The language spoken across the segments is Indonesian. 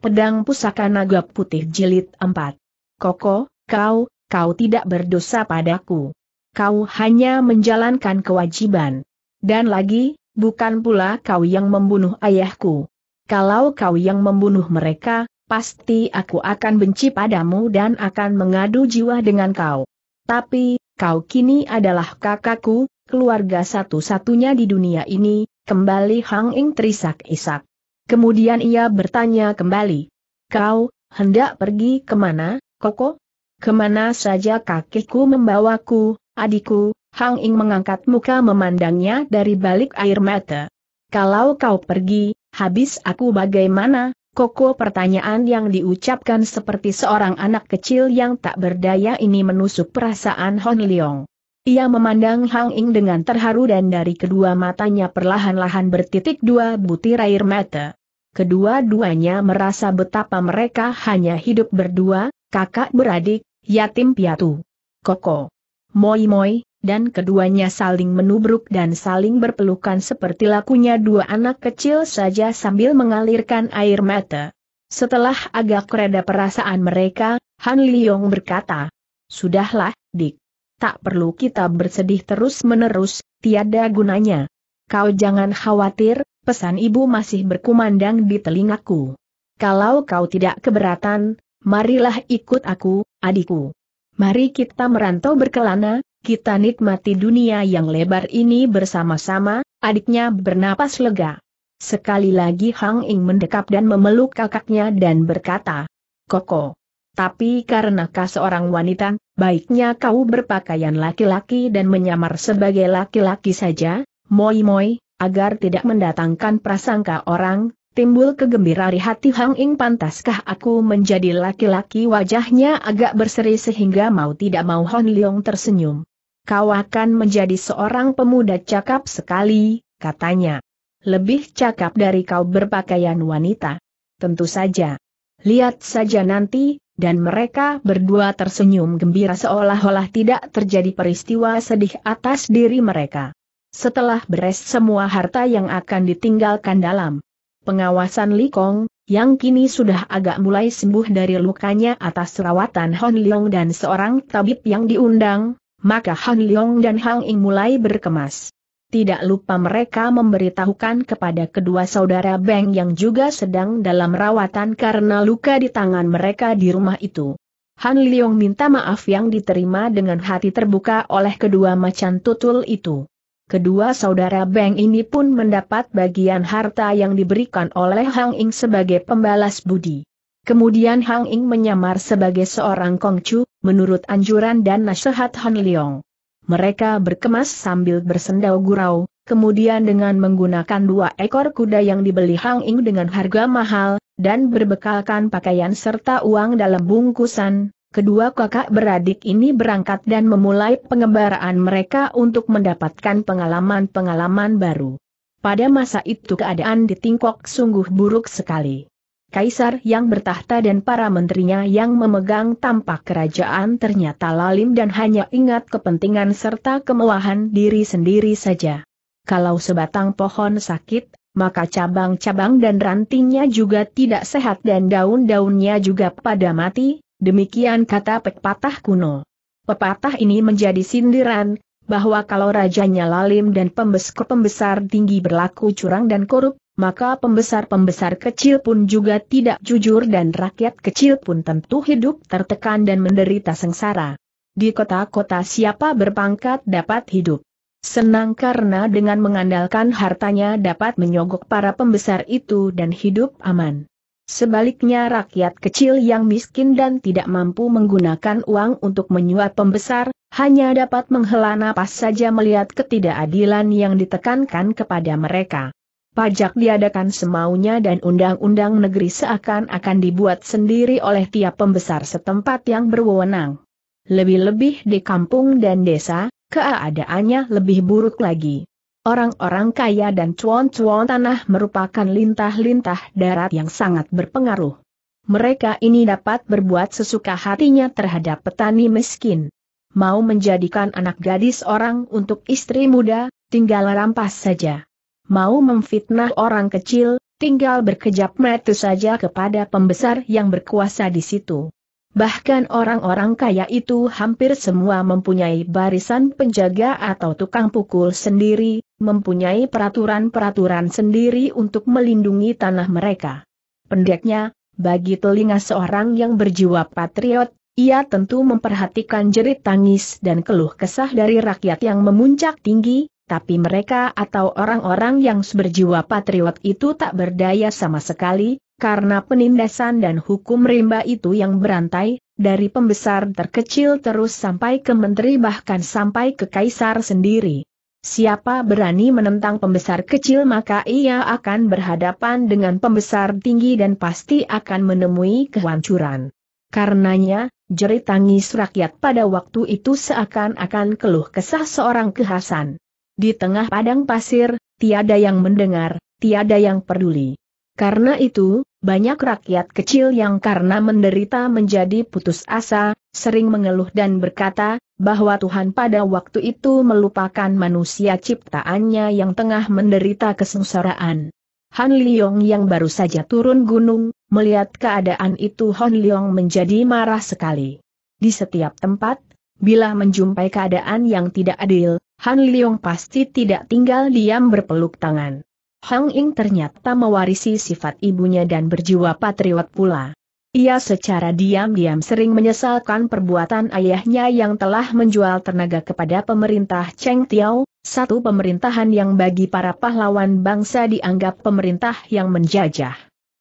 Pedang Pusaka Naga Putih Jilid 4. Koko, kau, kau tidak berdosa padaku. Kau hanya menjalankan kewajiban. Dan lagi, bukan pula kau yang membunuh ayahku. Kalau kau yang membunuh mereka, pasti aku akan benci padamu dan akan mengadu jiwa dengan kau. Tapi, kau kini adalah kakakku, keluarga satu-satunya di dunia ini, kembali Hang Ing Trisak isak Kemudian ia bertanya kembali. Kau, hendak pergi kemana, Koko? Kemana saja kakiku membawaku, adikku, Hang Ing mengangkat muka memandangnya dari balik air mata. Kalau kau pergi, habis aku bagaimana, Koko pertanyaan yang diucapkan seperti seorang anak kecil yang tak berdaya ini menusuk perasaan Hon Leong. Ia memandang Hang Ing dengan terharu dan dari kedua matanya perlahan-lahan bertitik dua butir air mata kedua-duanya merasa betapa mereka hanya hidup berdua, kakak beradik, yatim piatu. Koko. Moi-moi, dan keduanya saling menubruk dan saling berpelukan seperti lakunya dua anak kecil saja sambil mengalirkan air mata. Setelah agak reda perasaan mereka, Han liyong berkata, Sudahlah, Dik. Tak perlu kita bersedih terus-menerus, tiada gunanya. Kau jangan khawatir, pesan ibu masih berkumandang di telingaku. Kalau kau tidak keberatan, marilah ikut aku, adikku. Mari kita merantau berkelana, kita nikmati dunia yang lebar ini bersama-sama, adiknya bernapas lega. Sekali lagi Hang Ing mendekap dan memeluk kakaknya dan berkata, Koko, tapi karena kau seorang wanita, baiknya kau berpakaian laki-laki dan menyamar sebagai laki-laki saja, moi-moi, agar tidak mendatangkan prasangka orang, timbul kegembiraan di hati Hang Ing pantaskah aku menjadi laki-laki wajahnya agak berseri sehingga mau tidak mau Hon Leong tersenyum. Kau akan menjadi seorang pemuda cakap sekali, katanya. Lebih cakap dari kau berpakaian wanita. Tentu saja. Lihat saja nanti, dan mereka berdua tersenyum gembira seolah-olah tidak terjadi peristiwa sedih atas diri mereka. Setelah beres semua harta yang akan ditinggalkan dalam pengawasan Li Kong, yang kini sudah agak mulai sembuh dari lukanya atas rawatan Hon Leong dan seorang tabib yang diundang, maka Han Leong dan Hang Ying mulai berkemas. Tidak lupa mereka memberitahukan kepada kedua saudara Beng yang juga sedang dalam rawatan karena luka di tangan mereka di rumah itu. Han Leong minta maaf yang diterima dengan hati terbuka oleh kedua macan tutul itu. Kedua saudara Beng ini pun mendapat bagian harta yang diberikan oleh Hang Ing sebagai pembalas budi. Kemudian Hang Ing menyamar sebagai seorang kongcu, menurut anjuran dan nasihat Han Leong. Mereka berkemas sambil bersendau gurau, kemudian dengan menggunakan dua ekor kuda yang dibeli Hang Ing dengan harga mahal, dan berbekalkan pakaian serta uang dalam bungkusan, Kedua kakak beradik ini berangkat dan memulai pengembaraan mereka untuk mendapatkan pengalaman-pengalaman baru. Pada masa itu keadaan di Tingkok sungguh buruk sekali. Kaisar yang bertahta dan para menterinya yang memegang tampak kerajaan ternyata lalim dan hanya ingat kepentingan serta kemewahan diri sendiri saja. Kalau sebatang pohon sakit, maka cabang-cabang dan rantingnya juga tidak sehat dan daun-daunnya juga pada mati, Demikian kata pepatah kuno. Pepatah ini menjadi sindiran, bahwa kalau rajanya lalim dan pembesar-pembesar tinggi berlaku curang dan korup, maka pembesar-pembesar kecil pun juga tidak jujur dan rakyat kecil pun tentu hidup tertekan dan menderita sengsara. Di kota-kota siapa berpangkat dapat hidup. Senang karena dengan mengandalkan hartanya dapat menyogok para pembesar itu dan hidup aman. Sebaliknya rakyat kecil yang miskin dan tidak mampu menggunakan uang untuk menyuap pembesar, hanya dapat menghela napas saja melihat ketidakadilan yang ditekankan kepada mereka. Pajak diadakan semaunya dan undang-undang negeri seakan-akan dibuat sendiri oleh tiap pembesar setempat yang berwenang. Lebih-lebih di kampung dan desa, keadaannya lebih buruk lagi. Orang-orang kaya dan cuan-cuan tanah merupakan lintah-lintah darat yang sangat berpengaruh. Mereka ini dapat berbuat sesuka hatinya terhadap petani miskin. Mau menjadikan anak gadis orang untuk istri muda, tinggal rampas saja. Mau memfitnah orang kecil, tinggal berkejap metu saja kepada pembesar yang berkuasa di situ. Bahkan orang-orang kaya itu hampir semua mempunyai barisan penjaga atau tukang pukul sendiri, mempunyai peraturan-peraturan sendiri untuk melindungi tanah mereka. Pendeknya, bagi telinga seorang yang berjiwa patriot, ia tentu memperhatikan jerit tangis dan keluh kesah dari rakyat yang memuncak tinggi, tapi mereka atau orang-orang yang berjiwa patriot itu tak berdaya sama sekali, karena penindasan dan hukum rimba itu yang berantai, dari pembesar terkecil terus sampai ke menteri bahkan sampai ke kaisar sendiri. Siapa berani menentang pembesar kecil maka ia akan berhadapan dengan pembesar tinggi dan pasti akan menemui kehancuran. Karenanya, jerit tangis rakyat pada waktu itu seakan-akan keluh kesah seorang kehasan. Di tengah padang pasir, tiada yang mendengar, tiada yang peduli. Karena itu, banyak rakyat kecil yang karena menderita menjadi putus asa, sering mengeluh dan berkata, bahwa Tuhan pada waktu itu melupakan manusia ciptaannya yang tengah menderita kesengsaraan. Han Liong yang baru saja turun gunung, melihat keadaan itu Han Liong menjadi marah sekali. Di setiap tempat, bila menjumpai keadaan yang tidak adil, Han Liong pasti tidak tinggal diam berpeluk tangan. Hang Ying ternyata mewarisi sifat ibunya dan berjiwa patriot pula. Ia secara diam-diam sering menyesalkan perbuatan ayahnya yang telah menjual tenaga kepada pemerintah Cheng Tiao, satu pemerintahan yang bagi para pahlawan bangsa dianggap pemerintah yang menjajah.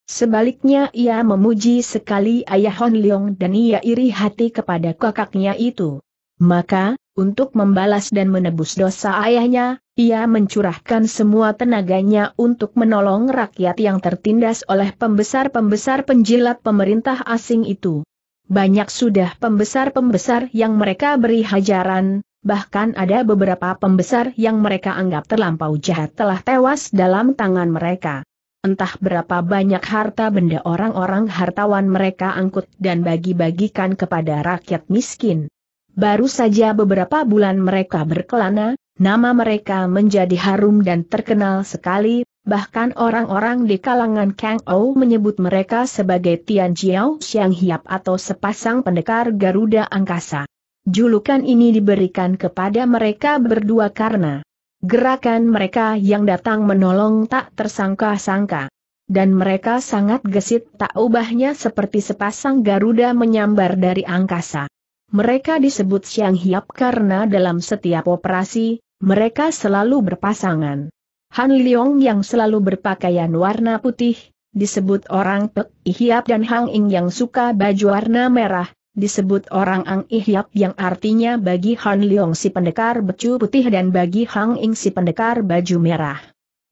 Sebaliknya ia memuji sekali ayah Hon Leong dan ia iri hati kepada kakaknya itu. Maka, untuk membalas dan menebus dosa ayahnya, ia mencurahkan semua tenaganya untuk menolong rakyat yang tertindas oleh pembesar-pembesar penjilat pemerintah asing itu. Banyak sudah pembesar-pembesar yang mereka beri hajaran, bahkan ada beberapa pembesar yang mereka anggap terlampau jahat telah tewas dalam tangan mereka. Entah berapa banyak harta benda orang-orang hartawan mereka angkut dan bagi-bagikan kepada rakyat miskin. Baru saja beberapa bulan mereka berkelana, Nama mereka menjadi harum dan terkenal sekali, bahkan orang-orang di kalangan Kang Ou menyebut mereka sebagai Tian Jiao Xiang Hiap atau sepasang pendekar Garuda Angkasa. Julukan ini diberikan kepada mereka berdua karena gerakan mereka yang datang menolong tak tersangka-sangka. Dan mereka sangat gesit tak ubahnya seperti sepasang Garuda menyambar dari angkasa. Mereka disebut Xiang Hiap karena dalam setiap operasi, mereka selalu berpasangan. Han Liong yang selalu berpakaian warna putih, disebut orang Pek Ihiap dan Hang Ing yang suka baju warna merah, disebut orang Ang Ihiap yang artinya bagi Han Liong si pendekar becu putih dan bagi Hang Ing si pendekar baju merah.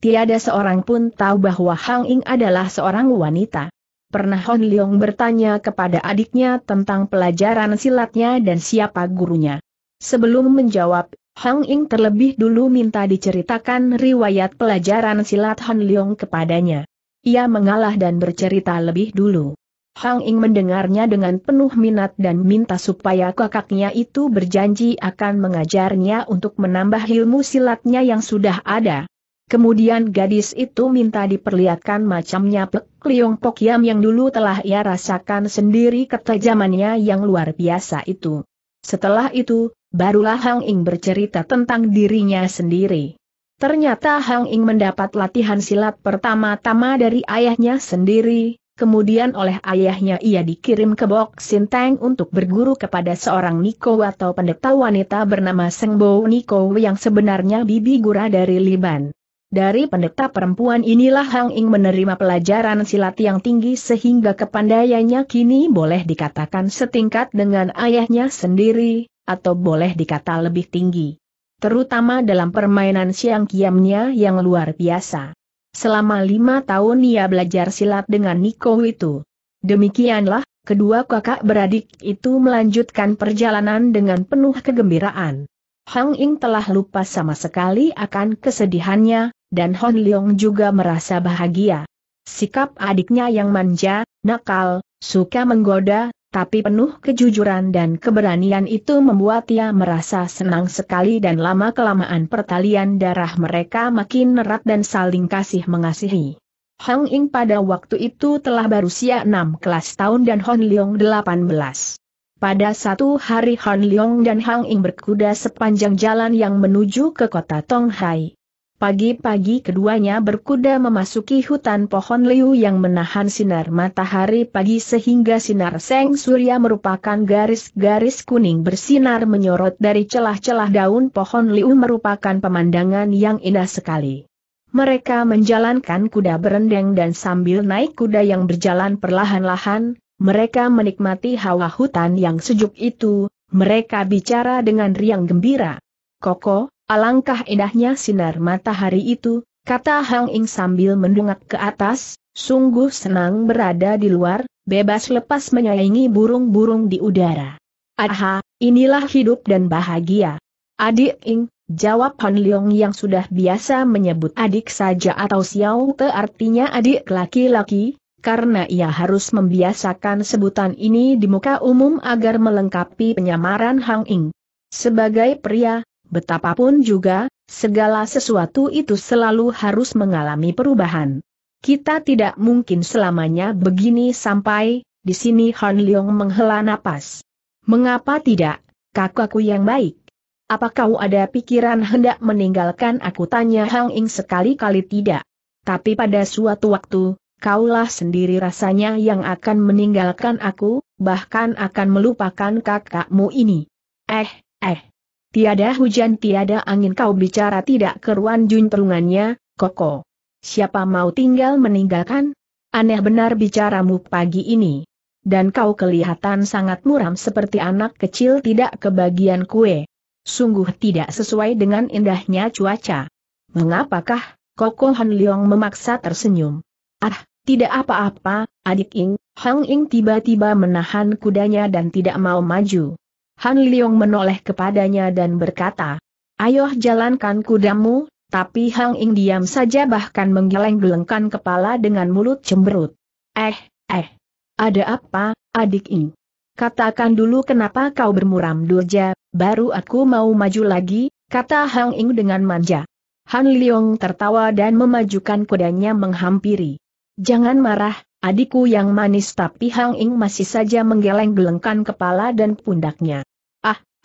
Tiada seorang pun tahu bahwa Hang Ing adalah seorang wanita. Pernah Han Leong bertanya kepada adiknya tentang pelajaran silatnya dan siapa gurunya. Sebelum menjawab, Hang Ing terlebih dulu minta diceritakan riwayat pelajaran silat Han Leong kepadanya. Ia mengalah dan bercerita lebih dulu. Hang Ing mendengarnya dengan penuh minat dan minta supaya kakaknya itu berjanji akan mengajarnya untuk menambah ilmu silatnya yang sudah ada. Kemudian gadis itu minta diperlihatkan macamnya Pek Liong Pok yang dulu telah ia rasakan sendiri ketajamannya yang luar biasa itu. Setelah itu, Barulah Hang Ing bercerita tentang dirinya sendiri. Ternyata Hang Ing mendapat latihan silat pertama-tama dari ayahnya sendiri, kemudian oleh ayahnya ia dikirim ke Bok Sinteng untuk berguru kepada seorang Niko atau pendeta wanita bernama Sengbo Niko yang sebenarnya bibi gura dari Liban. Dari pendeta perempuan inilah Hang Ing menerima pelajaran silat yang tinggi sehingga kepandaiannya kini boleh dikatakan setingkat dengan ayahnya sendiri, atau boleh dikata lebih tinggi. Terutama dalam permainan siang kiamnya yang luar biasa. Selama lima tahun ia belajar silat dengan Niko itu. Demikianlah, kedua kakak beradik itu melanjutkan perjalanan dengan penuh kegembiraan. Hang Ying telah lupa sama sekali akan kesedihannya, dan Hon Leong juga merasa bahagia. Sikap adiknya yang manja, nakal, suka menggoda, tapi penuh kejujuran dan keberanian itu membuat ia merasa senang sekali dan lama-kelamaan pertalian darah mereka makin erat dan saling kasih mengasihi. Hong Ying pada waktu itu telah berusia enam kelas tahun dan Hon Leong 18. Pada satu hari Hon Leong dan Hong Ying berkuda sepanjang jalan yang menuju ke kota Tonghai. Pagi-pagi keduanya berkuda memasuki hutan pohon liu yang menahan sinar matahari pagi sehingga sinar seng surya merupakan garis-garis kuning bersinar menyorot dari celah-celah daun pohon liu merupakan pemandangan yang indah sekali. Mereka menjalankan kuda berendeng dan sambil naik kuda yang berjalan perlahan-lahan, mereka menikmati hawa hutan yang sejuk itu, mereka bicara dengan riang gembira. Koko, Alangkah indahnya sinar matahari itu, kata Hang Ing sambil mendungak ke atas, sungguh senang berada di luar, bebas lepas menyayangi burung-burung di udara. Aha, inilah hidup dan bahagia. Adik Ing, jawab Han Leong yang sudah biasa menyebut adik saja atau Xiao Te artinya adik laki-laki, karena ia harus membiasakan sebutan ini di muka umum agar melengkapi penyamaran Hang Ing. Sebagai pria, Betapapun juga, segala sesuatu itu selalu harus mengalami perubahan. Kita tidak mungkin selamanya begini sampai, di sini Han Leong menghela napas. Mengapa tidak, kakakku yang baik? Apa kau ada pikiran hendak meninggalkan aku tanya Hang Ing sekali-kali tidak? Tapi pada suatu waktu, kaulah sendiri rasanya yang akan meninggalkan aku, bahkan akan melupakan kakakmu ini. Eh, eh. Tiada hujan tiada angin kau bicara tidak keruan Jun perungannya, koko. Siapa mau tinggal meninggalkan? Aneh benar bicaramu pagi ini. Dan kau kelihatan sangat muram seperti anak kecil tidak kebagian kue. Sungguh tidak sesuai dengan indahnya cuaca. Mengapakah, Koko Han Leong memaksa tersenyum. Ah, tidak apa-apa, adik Ing, Hang Ing tiba-tiba menahan kudanya dan tidak mau maju. Han Liong menoleh kepadanya dan berkata, Ayo jalankan kudamu, tapi Hang Ing diam saja bahkan menggeleng-gelengkan kepala dengan mulut cemberut. Eh, eh. Ada apa, adik Ing? Katakan dulu kenapa kau bermuram durja, baru aku mau maju lagi, kata Hang Ing dengan manja. Han Liong tertawa dan memajukan kudanya menghampiri. Jangan marah, adikku yang manis tapi Hang Ing masih saja menggeleng-gelengkan kepala dan pundaknya.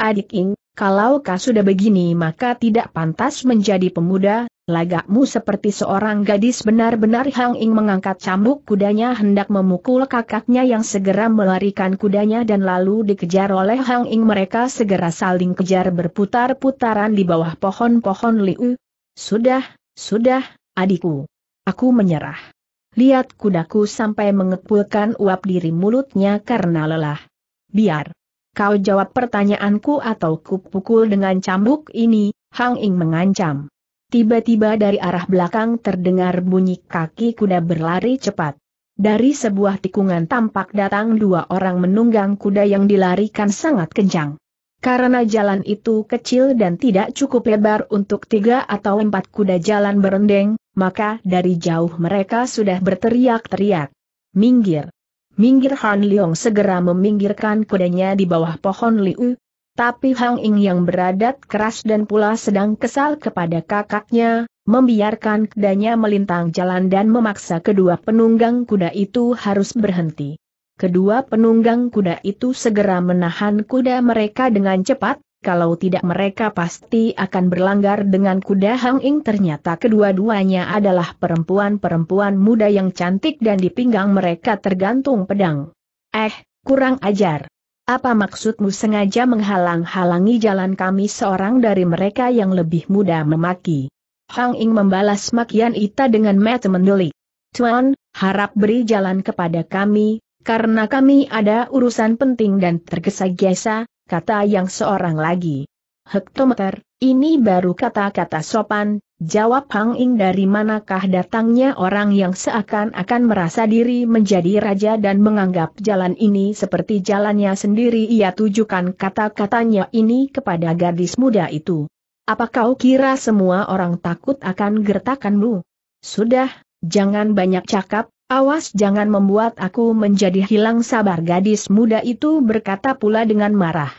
Adik Ing, kalau kau sudah begini maka tidak pantas menjadi pemuda, lagakmu seperti seorang gadis benar-benar Hang Ing mengangkat cambuk kudanya hendak memukul kakaknya yang segera melarikan kudanya dan lalu dikejar oleh Hang Ing mereka segera saling kejar berputar-putaran di bawah pohon-pohon liu. Sudah, sudah, adikku. Aku menyerah. Lihat kudaku sampai mengepulkan uap diri mulutnya karena lelah. Biar kau jawab pertanyaanku atau kupukul dengan cambuk ini, Hang Ing mengancam. Tiba-tiba dari arah belakang terdengar bunyi kaki kuda berlari cepat. Dari sebuah tikungan tampak datang dua orang menunggang kuda yang dilarikan sangat kencang. Karena jalan itu kecil dan tidak cukup lebar untuk tiga atau empat kuda jalan berendeng, maka dari jauh mereka sudah berteriak-teriak. Minggir! Minggir Han Leong segera meminggirkan kudanya di bawah pohon liu. Tapi Hang Ying yang beradat keras dan pula sedang kesal kepada kakaknya, membiarkan kudanya melintang jalan dan memaksa kedua penunggang kuda itu harus berhenti. Kedua penunggang kuda itu segera menahan kuda mereka dengan cepat, kalau tidak mereka pasti akan berlanggar dengan kuda Hang Ing ternyata kedua-duanya adalah perempuan-perempuan muda yang cantik dan di pinggang mereka tergantung pedang. Eh, kurang ajar. Apa maksudmu sengaja menghalang-halangi jalan kami seorang dari mereka yang lebih muda memaki? Hang Ing membalas makian Ita dengan mata mendelik. Tuan, harap beri jalan kepada kami, karena kami ada urusan penting dan tergesa-gesa, kata yang seorang lagi. Hektometer, ini baru kata-kata sopan, jawab Hang Ing dari manakah datangnya orang yang seakan-akan merasa diri menjadi raja dan menganggap jalan ini seperti jalannya sendiri ia tujukan kata-katanya ini kepada gadis muda itu. Apa kau kira semua orang takut akan gertakanmu? Sudah, jangan banyak cakap, Awas jangan membuat aku menjadi hilang sabar gadis muda itu berkata pula dengan marah.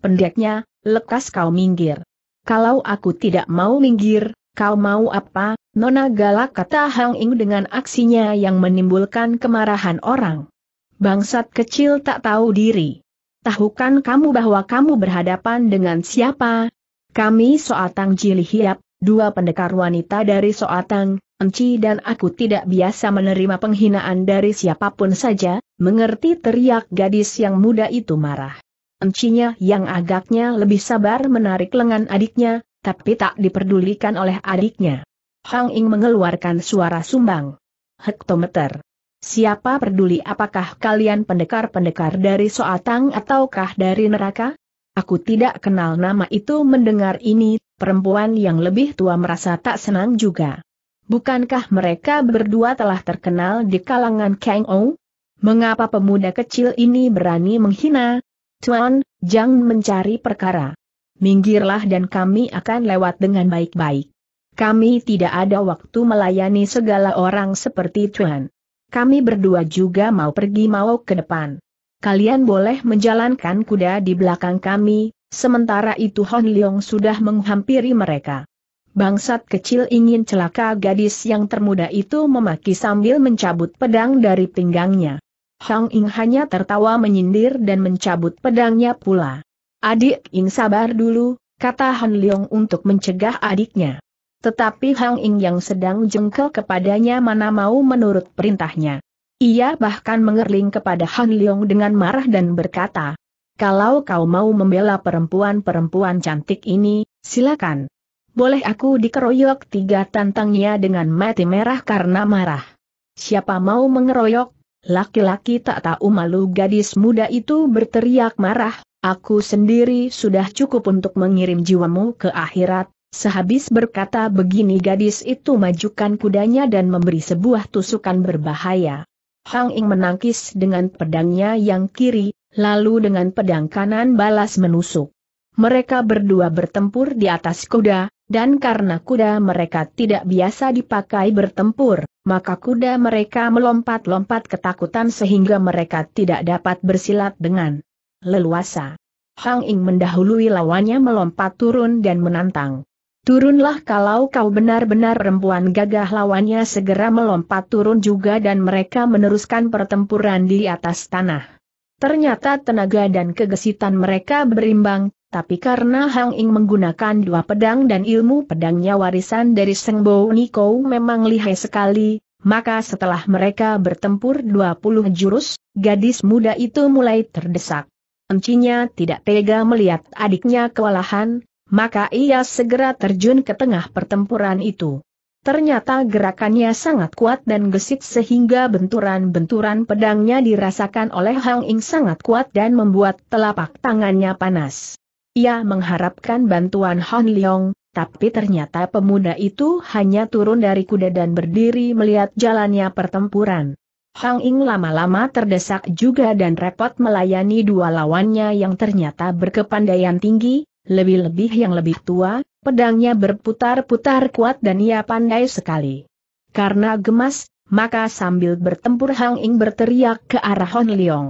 Pendeknya, lekas kau minggir. Kalau aku tidak mau minggir, kau mau apa, Nona galak kata Hang Ing dengan aksinya yang menimbulkan kemarahan orang. Bangsat kecil tak tahu diri. Tahukan kamu bahwa kamu berhadapan dengan siapa? Kami Soatang Jilihiap, dua pendekar wanita dari Soatang, Enci dan aku tidak biasa menerima penghinaan dari siapapun saja, mengerti teriak gadis yang muda itu marah. Encinya yang agaknya lebih sabar menarik lengan adiknya, tapi tak diperdulikan oleh adiknya. Hang Ing mengeluarkan suara sumbang. Hektometer. Siapa peduli apakah kalian pendekar-pendekar dari Soatang ataukah dari neraka? Aku tidak kenal nama itu mendengar ini, perempuan yang lebih tua merasa tak senang juga. Bukankah mereka berdua telah terkenal di kalangan Kang Ou? Mengapa pemuda kecil ini berani menghina? Tuan, jangan mencari perkara. Minggirlah dan kami akan lewat dengan baik-baik. Kami tidak ada waktu melayani segala orang seperti Tuan. Kami berdua juga mau pergi mau ke depan. Kalian boleh menjalankan kuda di belakang kami, sementara itu Hon Leong sudah menghampiri mereka bangsat kecil ingin celaka gadis yang termuda itu memaki sambil mencabut pedang dari pinggangnya. Hang Ing hanya tertawa menyindir dan mencabut pedangnya pula. Adik Ing sabar dulu, kata Han Leong untuk mencegah adiknya. Tetapi Hang Ing yang sedang jengkel kepadanya mana mau menurut perintahnya. Ia bahkan mengerling kepada Han Leong dengan marah dan berkata, kalau kau mau membela perempuan-perempuan cantik ini, silakan. Boleh aku dikeroyok tiga tantangnya dengan mati merah karena marah. Siapa mau mengeroyok? Laki-laki tak tahu malu gadis muda itu berteriak marah, aku sendiri sudah cukup untuk mengirim jiwamu ke akhirat. Sehabis berkata begini gadis itu majukan kudanya dan memberi sebuah tusukan berbahaya. Hang Ing menangkis dengan pedangnya yang kiri, lalu dengan pedang kanan balas menusuk. Mereka berdua bertempur di atas kuda, dan karena kuda mereka tidak biasa dipakai bertempur, maka kuda mereka melompat-lompat ketakutan sehingga mereka tidak dapat bersilat dengan leluasa. Hang Ing mendahului lawannya melompat turun dan menantang. Turunlah kalau kau benar-benar perempuan gagah lawannya segera melompat turun juga dan mereka meneruskan pertempuran di atas tanah. Ternyata tenaga dan kegesitan mereka berimbang, tapi karena Hang Ing menggunakan dua pedang dan ilmu pedangnya warisan dari Seng Bo Niko memang lihai sekali, maka setelah mereka bertempur 20 jurus, gadis muda itu mulai terdesak. Encinya tidak tega melihat adiknya kewalahan, maka ia segera terjun ke tengah pertempuran itu. Ternyata gerakannya sangat kuat dan gesit sehingga benturan-benturan pedangnya dirasakan oleh Hang Ing sangat kuat dan membuat telapak tangannya panas. Ia mengharapkan bantuan Han Leong, tapi ternyata pemuda itu hanya turun dari kuda dan berdiri melihat jalannya pertempuran. Hang Ing lama-lama terdesak juga dan repot melayani dua lawannya yang ternyata berkepandaian tinggi, lebih-lebih yang lebih tua, pedangnya berputar-putar kuat dan ia pandai sekali. Karena gemas, maka sambil bertempur Hang Ing berteriak ke arah Hon Leong.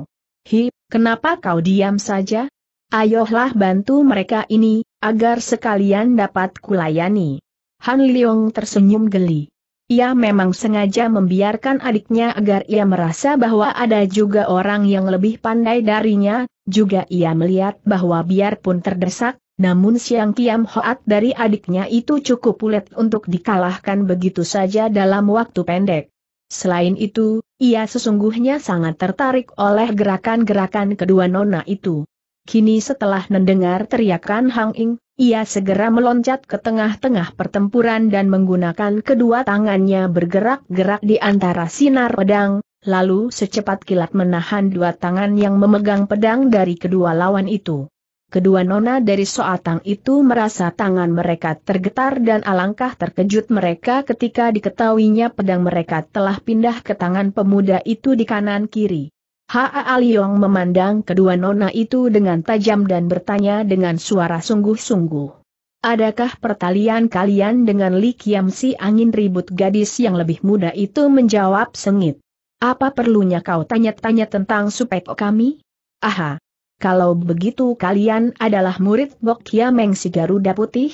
Hi, kenapa kau diam saja? Ayolah bantu mereka ini, agar sekalian dapat kulayani. Han Leong tersenyum geli. Ia memang sengaja membiarkan adiknya agar ia merasa bahwa ada juga orang yang lebih pandai darinya, juga ia melihat bahwa biarpun terdesak, namun Siang Kiam Hoat dari adiknya itu cukup ulet untuk dikalahkan begitu saja dalam waktu pendek. Selain itu, ia sesungguhnya sangat tertarik oleh gerakan-gerakan kedua nona itu. Kini setelah mendengar teriakan Hang Ing, ia segera meloncat ke tengah-tengah pertempuran dan menggunakan kedua tangannya bergerak-gerak di antara sinar pedang, lalu secepat kilat menahan dua tangan yang memegang pedang dari kedua lawan itu. Kedua nona dari Soatang itu merasa tangan mereka tergetar dan alangkah terkejut mereka ketika diketahuinya pedang mereka telah pindah ke tangan pemuda itu di kanan kiri. Haa Liong memandang kedua nona itu dengan tajam dan bertanya dengan suara sungguh-sungguh. Adakah pertalian kalian dengan Li Kiam si angin ribut gadis yang lebih muda itu menjawab sengit. Apa perlunya kau tanya-tanya tentang supek kami? Aha! Kalau begitu kalian adalah murid Bok Kiameng si Garuda Putih?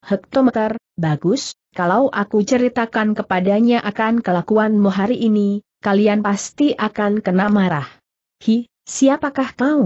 Hektometer, bagus, kalau aku ceritakan kepadanya akan kelakuanmu hari ini, kalian pasti akan kena marah. Hi, siapakah kau?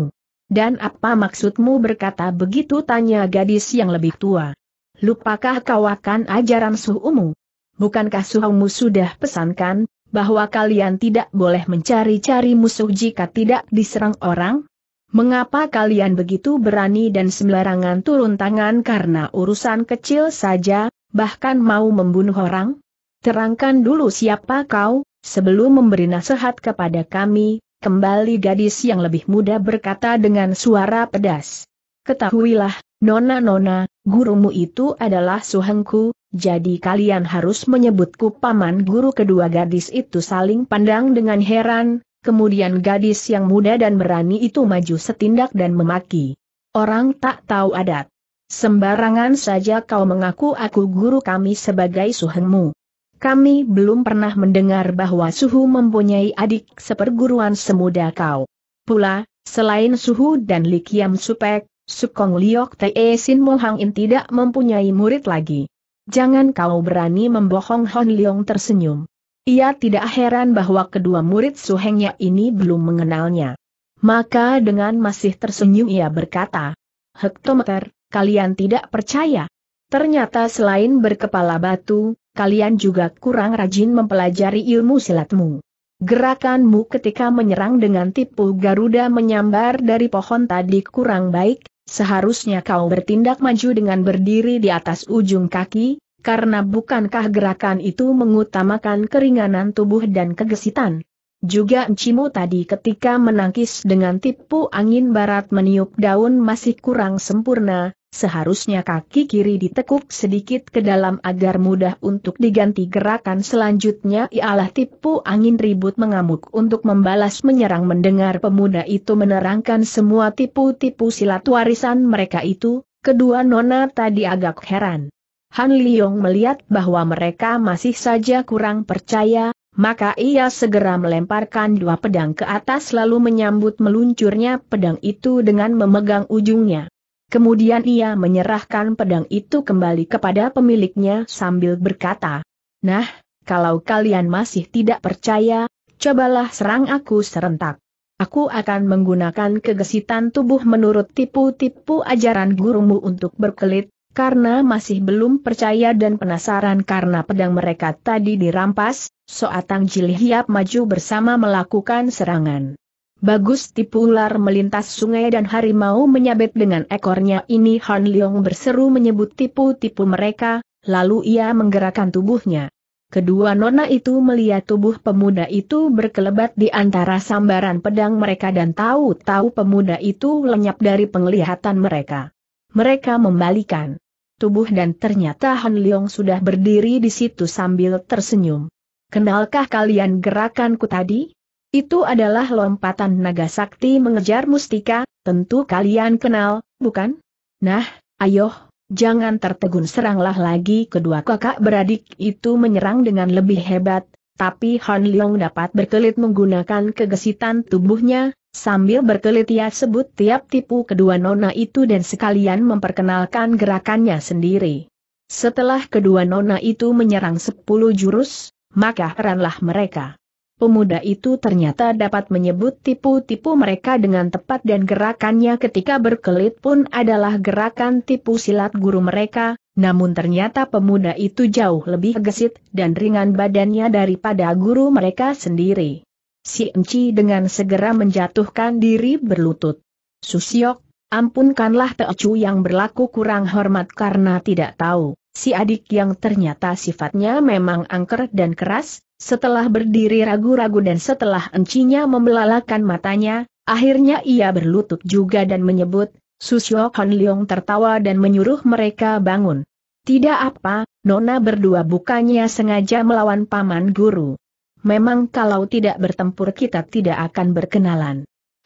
Dan apa maksudmu berkata begitu tanya gadis yang lebih tua. Lupakah kau akan ajaran suhumu? Bukankah suhumu sudah pesankan, bahwa kalian tidak boleh mencari-cari musuh jika tidak diserang orang? Mengapa kalian begitu berani dan sembarangan turun tangan karena urusan kecil saja, bahkan mau membunuh orang? Terangkan dulu siapa kau, Sebelum memberi nasihat kepada kami, kembali gadis yang lebih muda berkata dengan suara pedas. Ketahuilah, nona-nona, gurumu itu adalah suhengku, jadi kalian harus menyebutku paman guru kedua gadis itu saling pandang dengan heran, kemudian gadis yang muda dan berani itu maju setindak dan memaki. Orang tak tahu adat. Sembarangan saja kau mengaku aku guru kami sebagai suhengmu. Kami belum pernah mendengar bahwa Suhu mempunyai adik seperguruan semuda kau. Pula, selain Suhu dan Likiam Supek, Sukong Liok Te Sin e Mohang In tidak mempunyai murid lagi. Jangan kau berani membohong Hon Leong tersenyum. Ia tidak heran bahwa kedua murid suhengnya ini belum mengenalnya. Maka dengan masih tersenyum ia berkata, Hektometer, kalian tidak percaya. Ternyata selain berkepala batu, kalian juga kurang rajin mempelajari ilmu silatmu. Gerakanmu ketika menyerang dengan tipu Garuda menyambar dari pohon tadi kurang baik, seharusnya kau bertindak maju dengan berdiri di atas ujung kaki, karena bukankah gerakan itu mengutamakan keringanan tubuh dan kegesitan? Juga Encimu tadi ketika menangkis dengan tipu angin barat meniup daun masih kurang sempurna, seharusnya kaki kiri ditekuk sedikit ke dalam agar mudah untuk diganti gerakan selanjutnya ialah tipu angin ribut mengamuk untuk membalas menyerang mendengar pemuda itu menerangkan semua tipu-tipu silat warisan mereka itu, kedua nona tadi agak heran. Han Liyong melihat bahwa mereka masih saja kurang percaya, maka ia segera melemparkan dua pedang ke atas lalu menyambut meluncurnya pedang itu dengan memegang ujungnya. Kemudian ia menyerahkan pedang itu kembali kepada pemiliknya sambil berkata, Nah, kalau kalian masih tidak percaya, cobalah serang aku serentak. Aku akan menggunakan kegesitan tubuh menurut tipu-tipu ajaran gurumu untuk berkelit, karena masih belum percaya dan penasaran karena pedang mereka tadi dirampas, Soatang Jilihiap maju bersama melakukan serangan. Bagus tipu ular melintas sungai dan harimau menyabet dengan ekornya ini Han Leong berseru menyebut tipu-tipu mereka, lalu ia menggerakkan tubuhnya. Kedua nona itu melihat tubuh pemuda itu berkelebat di antara sambaran pedang mereka dan tahu-tahu pemuda itu lenyap dari penglihatan mereka. Mereka membalikan tubuh dan ternyata Han Leong sudah berdiri di situ sambil tersenyum. Kenalkah kalian gerakanku tadi? Itu adalah lompatan naga sakti mengejar mustika, tentu kalian kenal, bukan? Nah, ayo, jangan tertegun seranglah lagi kedua kakak beradik itu menyerang dengan lebih hebat, tapi Han Leong dapat berkelit menggunakan kegesitan tubuhnya, Sambil berkelit ia sebut tiap tipu kedua nona itu dan sekalian memperkenalkan gerakannya sendiri. Setelah kedua nona itu menyerang sepuluh jurus, maka heranlah mereka. Pemuda itu ternyata dapat menyebut tipu-tipu mereka dengan tepat dan gerakannya ketika berkelit pun adalah gerakan tipu silat guru mereka, namun ternyata pemuda itu jauh lebih gesit dan ringan badannya daripada guru mereka sendiri. Si Enci dengan segera menjatuhkan diri berlutut. Susiok, ampunkanlah Teocu yang berlaku kurang hormat karena tidak tahu, si adik yang ternyata sifatnya memang angker dan keras, setelah berdiri ragu-ragu dan setelah Encinya membelalakan matanya, akhirnya ia berlutut juga dan menyebut, Susiok Hon Leong tertawa dan menyuruh mereka bangun. Tidak apa, Nona berdua bukannya sengaja melawan paman guru memang kalau tidak bertempur kita tidak akan berkenalan.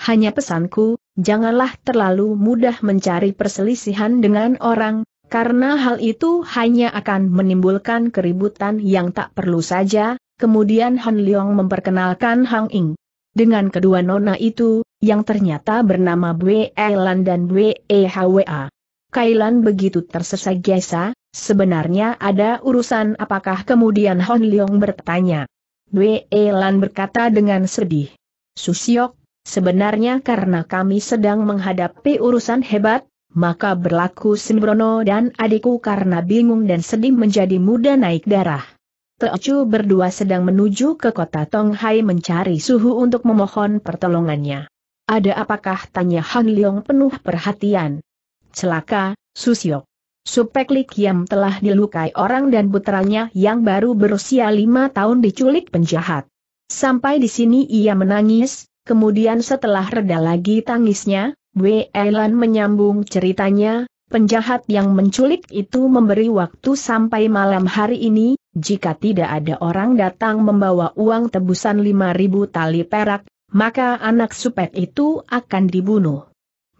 Hanya pesanku, janganlah terlalu mudah mencari perselisihan dengan orang, karena hal itu hanya akan menimbulkan keributan yang tak perlu saja, kemudian Han Leong memperkenalkan Hang Ing. Dengan kedua nona itu, yang ternyata bernama Bwe Elan dan Bwe Hwa. Kailan begitu tersesat gesa, sebenarnya ada urusan apakah kemudian Hon Leong bertanya. Wei Elan berkata dengan sedih. Susiok, sebenarnya karena kami sedang menghadapi urusan hebat, maka berlaku Sembrono dan adikku karena bingung dan sedih menjadi muda naik darah. Teocu berdua sedang menuju ke kota Tonghai mencari suhu untuk memohon pertolongannya. Ada apakah tanya Han Leong penuh perhatian? Celaka, Susiok. Supek Li telah dilukai orang dan putranya yang baru berusia lima tahun diculik penjahat. Sampai di sini ia menangis, kemudian setelah reda lagi tangisnya, Wei Elan menyambung ceritanya, penjahat yang menculik itu memberi waktu sampai malam hari ini, jika tidak ada orang datang membawa uang tebusan lima ribu tali perak, maka anak supet itu akan dibunuh.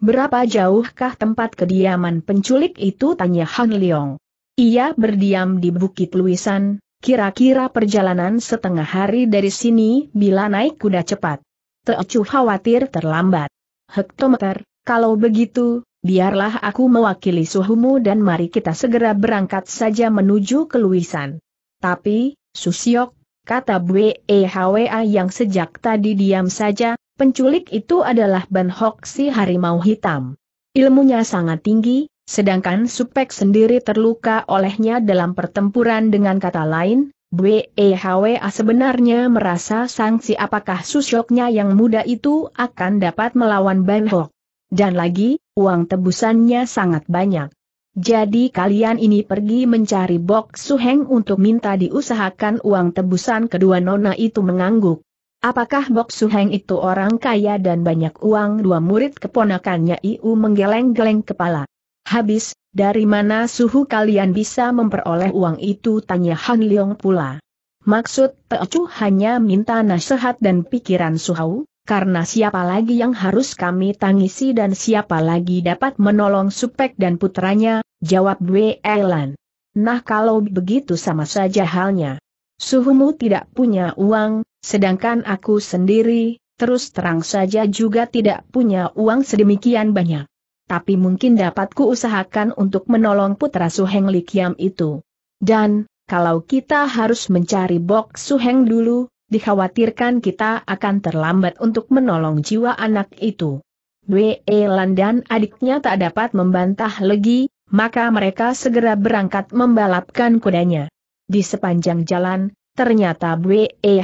Berapa jauhkah tempat kediaman penculik itu tanya Han Leong. Ia berdiam di Bukit Luisan, kira-kira perjalanan setengah hari dari sini bila naik kuda cepat. Teocu khawatir terlambat. Hektometer, kalau begitu, biarlah aku mewakili suhumu dan mari kita segera berangkat saja menuju ke Luisan. Tapi, Susiok, kata Bwe Hwa yang sejak tadi diam saja, penculik itu adalah Ban Hok si harimau hitam. Ilmunya sangat tinggi, sedangkan Supek sendiri terluka olehnya dalam pertempuran dengan kata lain, BEHWA sebenarnya merasa sanksi. apakah susyoknya yang muda itu akan dapat melawan Ban Hok. Dan lagi, uang tebusannya sangat banyak. Jadi kalian ini pergi mencari Bok Suheng untuk minta diusahakan uang tebusan kedua nona itu mengangguk. Apakah Bok Heng itu orang kaya dan banyak uang dua murid keponakannya Iu menggeleng-geleng kepala. Habis, dari mana suhu kalian bisa memperoleh uang itu tanya Han Leong pula. Maksud Teocu hanya minta nasihat dan pikiran Suhau, karena siapa lagi yang harus kami tangisi dan siapa lagi dapat menolong Supek dan putranya, jawab Wei Elan. Nah kalau begitu sama saja halnya. Suhumu tidak punya uang, Sedangkan aku sendiri, terus terang saja juga tidak punya uang sedemikian banyak. Tapi mungkin dapat kuusahakan untuk menolong putra Suheng Likiam itu. Dan, kalau kita harus mencari Bok Suheng dulu, dikhawatirkan kita akan terlambat untuk menolong jiwa anak itu. W.E. dan adiknya tak dapat membantah lagi, maka mereka segera berangkat membalapkan kudanya. Di sepanjang jalan, Ternyata Bwe eh,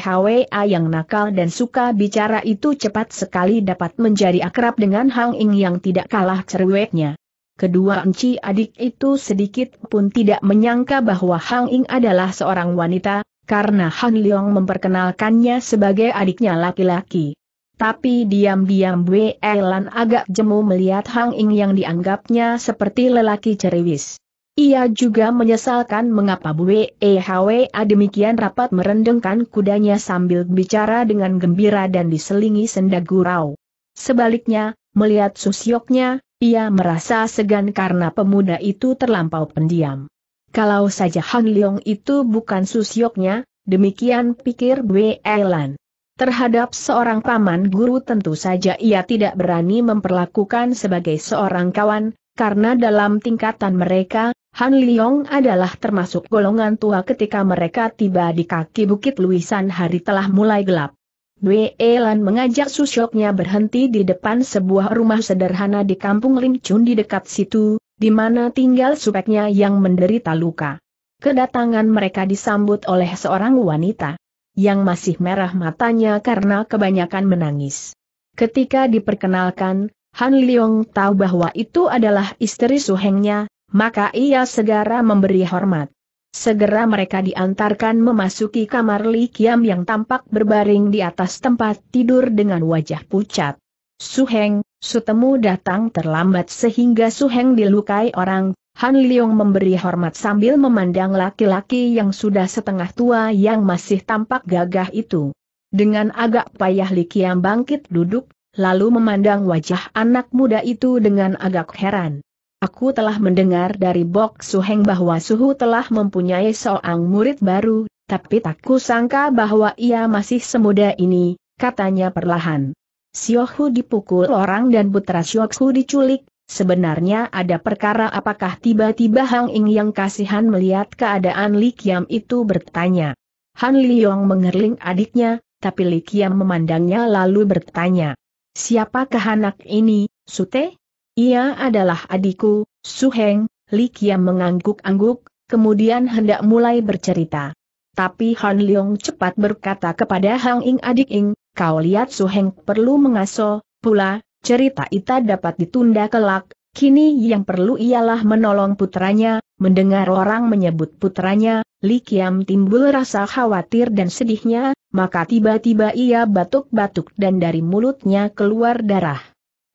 yang nakal dan suka bicara itu cepat sekali dapat menjadi akrab dengan Hang Ing yang tidak kalah cerweknya. Kedua enci adik itu sedikit pun tidak menyangka bahwa Hang Ing adalah seorang wanita, karena Han Leong memperkenalkannya sebagai adiknya laki-laki. Tapi diam-diam Bwe Lan agak jemu melihat Hang Ing yang dianggapnya seperti lelaki ceriwis. Ia juga menyesalkan mengapa Bue Hwa demikian rapat merendengkan kudanya sambil bicara dengan gembira dan diselingi senda gurau. Sebaliknya, melihat susyoknya, ia merasa segan karena pemuda itu terlampau pendiam. Kalau saja Han Leong itu bukan susyoknya, demikian pikir Bue Elan. Terhadap seorang paman guru tentu saja ia tidak berani memperlakukan sebagai seorang kawan, karena dalam tingkatan mereka, Han Liong adalah termasuk golongan tua ketika mereka tiba di kaki Bukit Luisan hari telah mulai gelap. Wei Elan mengajak susyoknya berhenti di depan sebuah rumah sederhana di kampung Lim Chun di dekat situ, di mana tinggal supeknya yang menderita luka. Kedatangan mereka disambut oleh seorang wanita yang masih merah matanya karena kebanyakan menangis. Ketika diperkenalkan, Han Liong tahu bahwa itu adalah istri suhengnya, maka ia segera memberi hormat. Segera mereka diantarkan memasuki kamar Li Kiam yang tampak berbaring di atas tempat tidur dengan wajah pucat. Su Suheng, Sutemu datang terlambat sehingga Su Heng dilukai orang, Han Liong memberi hormat sambil memandang laki-laki yang sudah setengah tua yang masih tampak gagah itu. Dengan agak payah Li Kiam bangkit duduk, lalu memandang wajah anak muda itu dengan agak heran. Aku telah mendengar dari Bok Suheng bahwa Suhu telah mempunyai seorang murid baru, tapi tak kusangka bahwa ia masih semuda ini, katanya perlahan. Siohu dipukul orang dan putra Siokhu diculik, sebenarnya ada perkara apakah tiba-tiba Hang Ing yang kasihan melihat keadaan Li Kiam itu bertanya. Han Liyong mengerling adiknya, tapi Li Kiam memandangnya lalu bertanya. Siapa anak ini, Sute? Ia adalah adikku, Suheng, Li mengangguk-angguk, kemudian hendak mulai bercerita. Tapi Han Leong cepat berkata kepada Hang Ing adik Ing, kau lihat Suheng perlu mengaso, pula, cerita itu dapat ditunda kelak, kini yang perlu ialah menolong putranya, mendengar orang menyebut putranya, Li Kiam timbul rasa khawatir dan sedihnya, maka tiba-tiba ia batuk-batuk dan dari mulutnya keluar darah.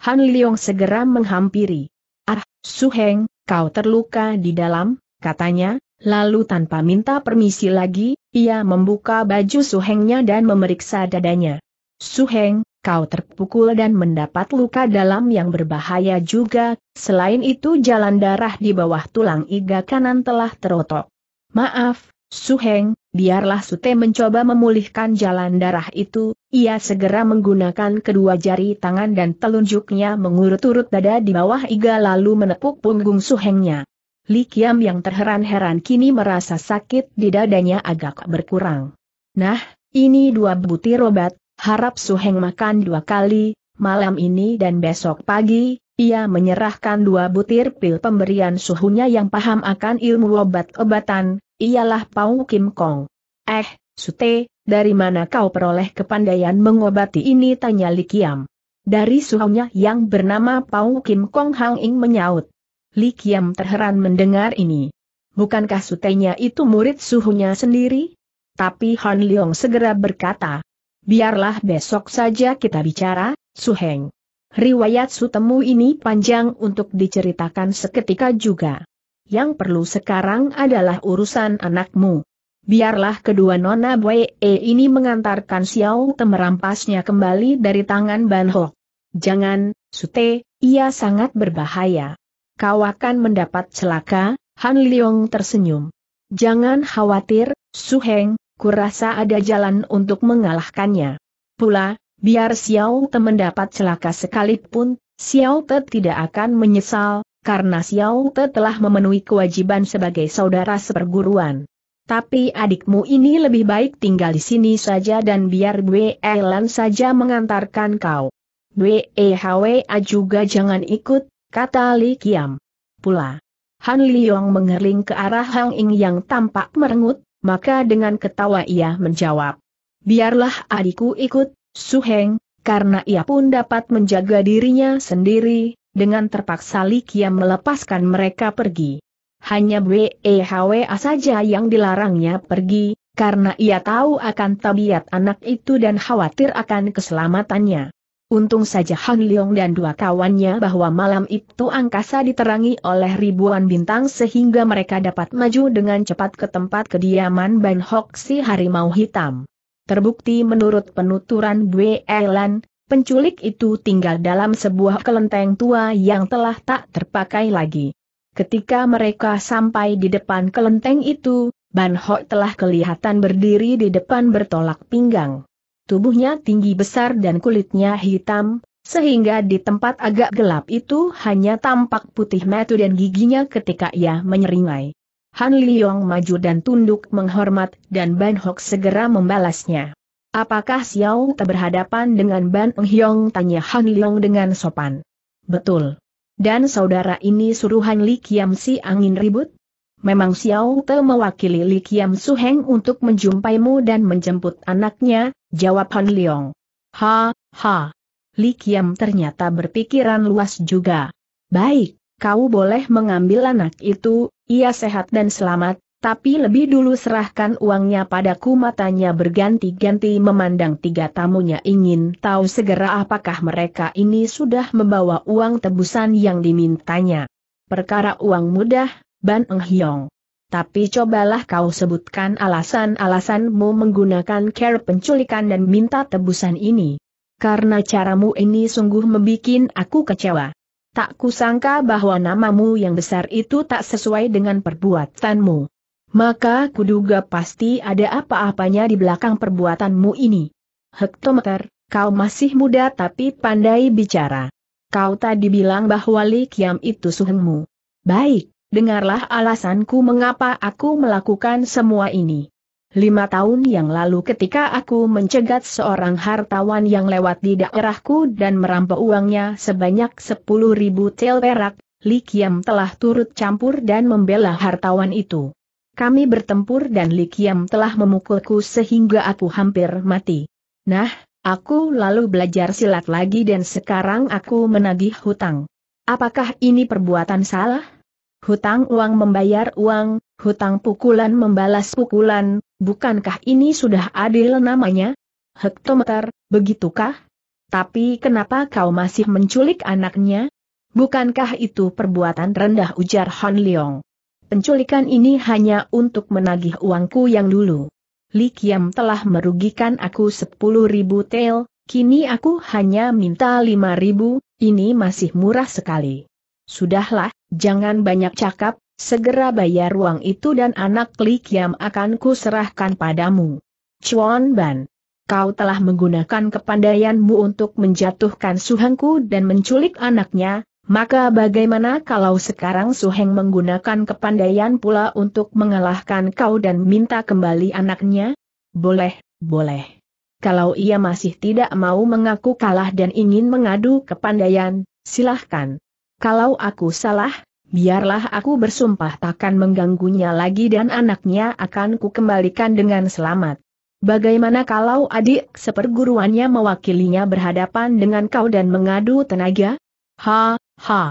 Han Liong segera menghampiri. Ah, Heng, kau terluka di dalam, katanya, lalu tanpa minta permisi lagi, ia membuka baju Su Hengnya dan memeriksa dadanya. Suheng, kau terpukul dan mendapat luka dalam yang berbahaya juga, selain itu jalan darah di bawah tulang iga kanan telah terotok. Maaf, Suheng, biarlah Sute mencoba memulihkan jalan darah itu, ia segera menggunakan kedua jari tangan dan telunjuknya mengurut-urut dada di bawah iga lalu menepuk punggung Suhengnya. Li Kiam yang terheran-heran kini merasa sakit di dadanya agak berkurang. Nah, ini dua butir obat, harap Suheng makan dua kali, malam ini dan besok pagi, ia menyerahkan dua butir pil pemberian suhunya yang paham akan ilmu obat-obatan, ialah Pau Kim Kong. Eh, Sute, dari mana kau peroleh kepandaian mengobati ini? Tanya Li Kiam. Dari suhunya yang bernama Pau Kim Kong Hang Ing menyaut. Li Kiam terheran mendengar ini. Bukankah sutenya itu murid suhunya sendiri? Tapi Han Leong segera berkata, biarlah besok saja kita bicara, Suheng. Riwayat Sutemu ini panjang untuk diceritakan seketika juga. Yang perlu sekarang adalah urusan anakmu. Biarlah kedua nona Bwee e ini mengantarkan Xiao Te merampasnya kembali dari tangan Ban Ho. Jangan, Sute, ia sangat berbahaya. Kau akan mendapat celaka, Han Leong tersenyum. Jangan khawatir, Su Heng, kurasa ada jalan untuk mengalahkannya. Pula, Biar Xiao Te mendapat celaka sekalipun, Xiao Te tidak akan menyesal, karena Xiao Te telah memenuhi kewajiban sebagai saudara seperguruan. Tapi adikmu ini lebih baik tinggal di sini saja dan biar Bue Lan saja mengantarkan kau. Bwe Hwa juga jangan ikut, kata Li Kiam. Pula, Han Liyong mengerling ke arah Hang Ying yang tampak merengut, maka dengan ketawa ia menjawab. Biarlah adikku ikut, Suheng, karena ia pun dapat menjaga dirinya sendiri, dengan terpaksa Li melepaskan mereka pergi. Hanya Wehwa saja yang dilarangnya pergi, karena ia tahu akan tabiat anak itu dan khawatir akan keselamatannya. Untung saja Han Leong dan dua kawannya bahwa malam itu angkasa diterangi oleh ribuan bintang sehingga mereka dapat maju dengan cepat ke tempat kediaman Ban Hok si harimau hitam. Terbukti menurut penuturan Bue Elan, penculik itu tinggal dalam sebuah kelenteng tua yang telah tak terpakai lagi. Ketika mereka sampai di depan kelenteng itu, Ban Ho telah kelihatan berdiri di depan bertolak pinggang. Tubuhnya tinggi besar dan kulitnya hitam, sehingga di tempat agak gelap itu hanya tampak putih metu dan giginya ketika ia menyeringai. Han Liyong maju dan tunduk menghormat dan Ban Hok segera membalasnya. Apakah Xiao Te berhadapan dengan Ban Hyong? Tanya Han Liyong dengan sopan. Betul. Dan saudara ini suruhan Li Kiam Si angin ribut? Memang Xiao Te mewakili Li Kiam Su Heng untuk menjumpaimu dan menjemput anaknya, jawab Han Liong. Ha, ha. Li Kiam ternyata berpikiran luas juga. Baik, kau boleh mengambil anak itu, ia sehat dan selamat, tapi lebih dulu serahkan uangnya padaku matanya berganti-ganti memandang tiga tamunya ingin tahu segera apakah mereka ini sudah membawa uang tebusan yang dimintanya. Perkara uang mudah, Ban Eng Hiong. Tapi cobalah kau sebutkan alasan-alasanmu menggunakan care penculikan dan minta tebusan ini. Karena caramu ini sungguh membuat aku kecewa. Tak kusangka bahwa namamu yang besar itu tak sesuai dengan perbuatanmu. Maka kuduga pasti ada apa-apanya di belakang perbuatanmu ini. Hektometer, kau masih muda tapi pandai bicara. Kau tadi bilang bahwa Li Kiam itu suhengmu. Baik, dengarlah alasanku mengapa aku melakukan semua ini. Lima tahun yang lalu ketika aku mencegat seorang hartawan yang lewat di daerahku dan merampok uangnya sebanyak sepuluh ribu tel perak, Li Kiam telah turut campur dan membela hartawan itu. Kami bertempur dan Li Kiam telah memukulku sehingga aku hampir mati. Nah, aku lalu belajar silat lagi dan sekarang aku menagih hutang. Apakah ini perbuatan salah? Hutang uang membayar uang, Hutang pukulan membalas pukulan, bukankah ini sudah adil namanya? Hektometer, begitukah? Tapi kenapa kau masih menculik anaknya? Bukankah itu perbuatan rendah ujar Han Leong? Penculikan ini hanya untuk menagih uangku yang dulu. Li Kiam telah merugikan aku 10 ribu tel, kini aku hanya minta 5 ribu, ini masih murah sekali. Sudahlah, jangan banyak cakap, Segera bayar uang itu dan anak klik yang akan kuserahkan padamu. Chuan Ban. Kau telah menggunakan kepandaianmu untuk menjatuhkan Suhengku dan menculik anaknya, maka bagaimana kalau sekarang Suheng menggunakan kepandaian pula untuk mengalahkan kau dan minta kembali anaknya? Boleh, boleh. Kalau ia masih tidak mau mengaku kalah dan ingin mengadu kepandaian, silahkan. Kalau aku salah, biarlah aku bersumpah takkan mengganggunya lagi dan anaknya akan ku kembalikan dengan selamat. Bagaimana kalau adik seperguruannya mewakilinya berhadapan dengan kau dan mengadu tenaga? Ha, ha.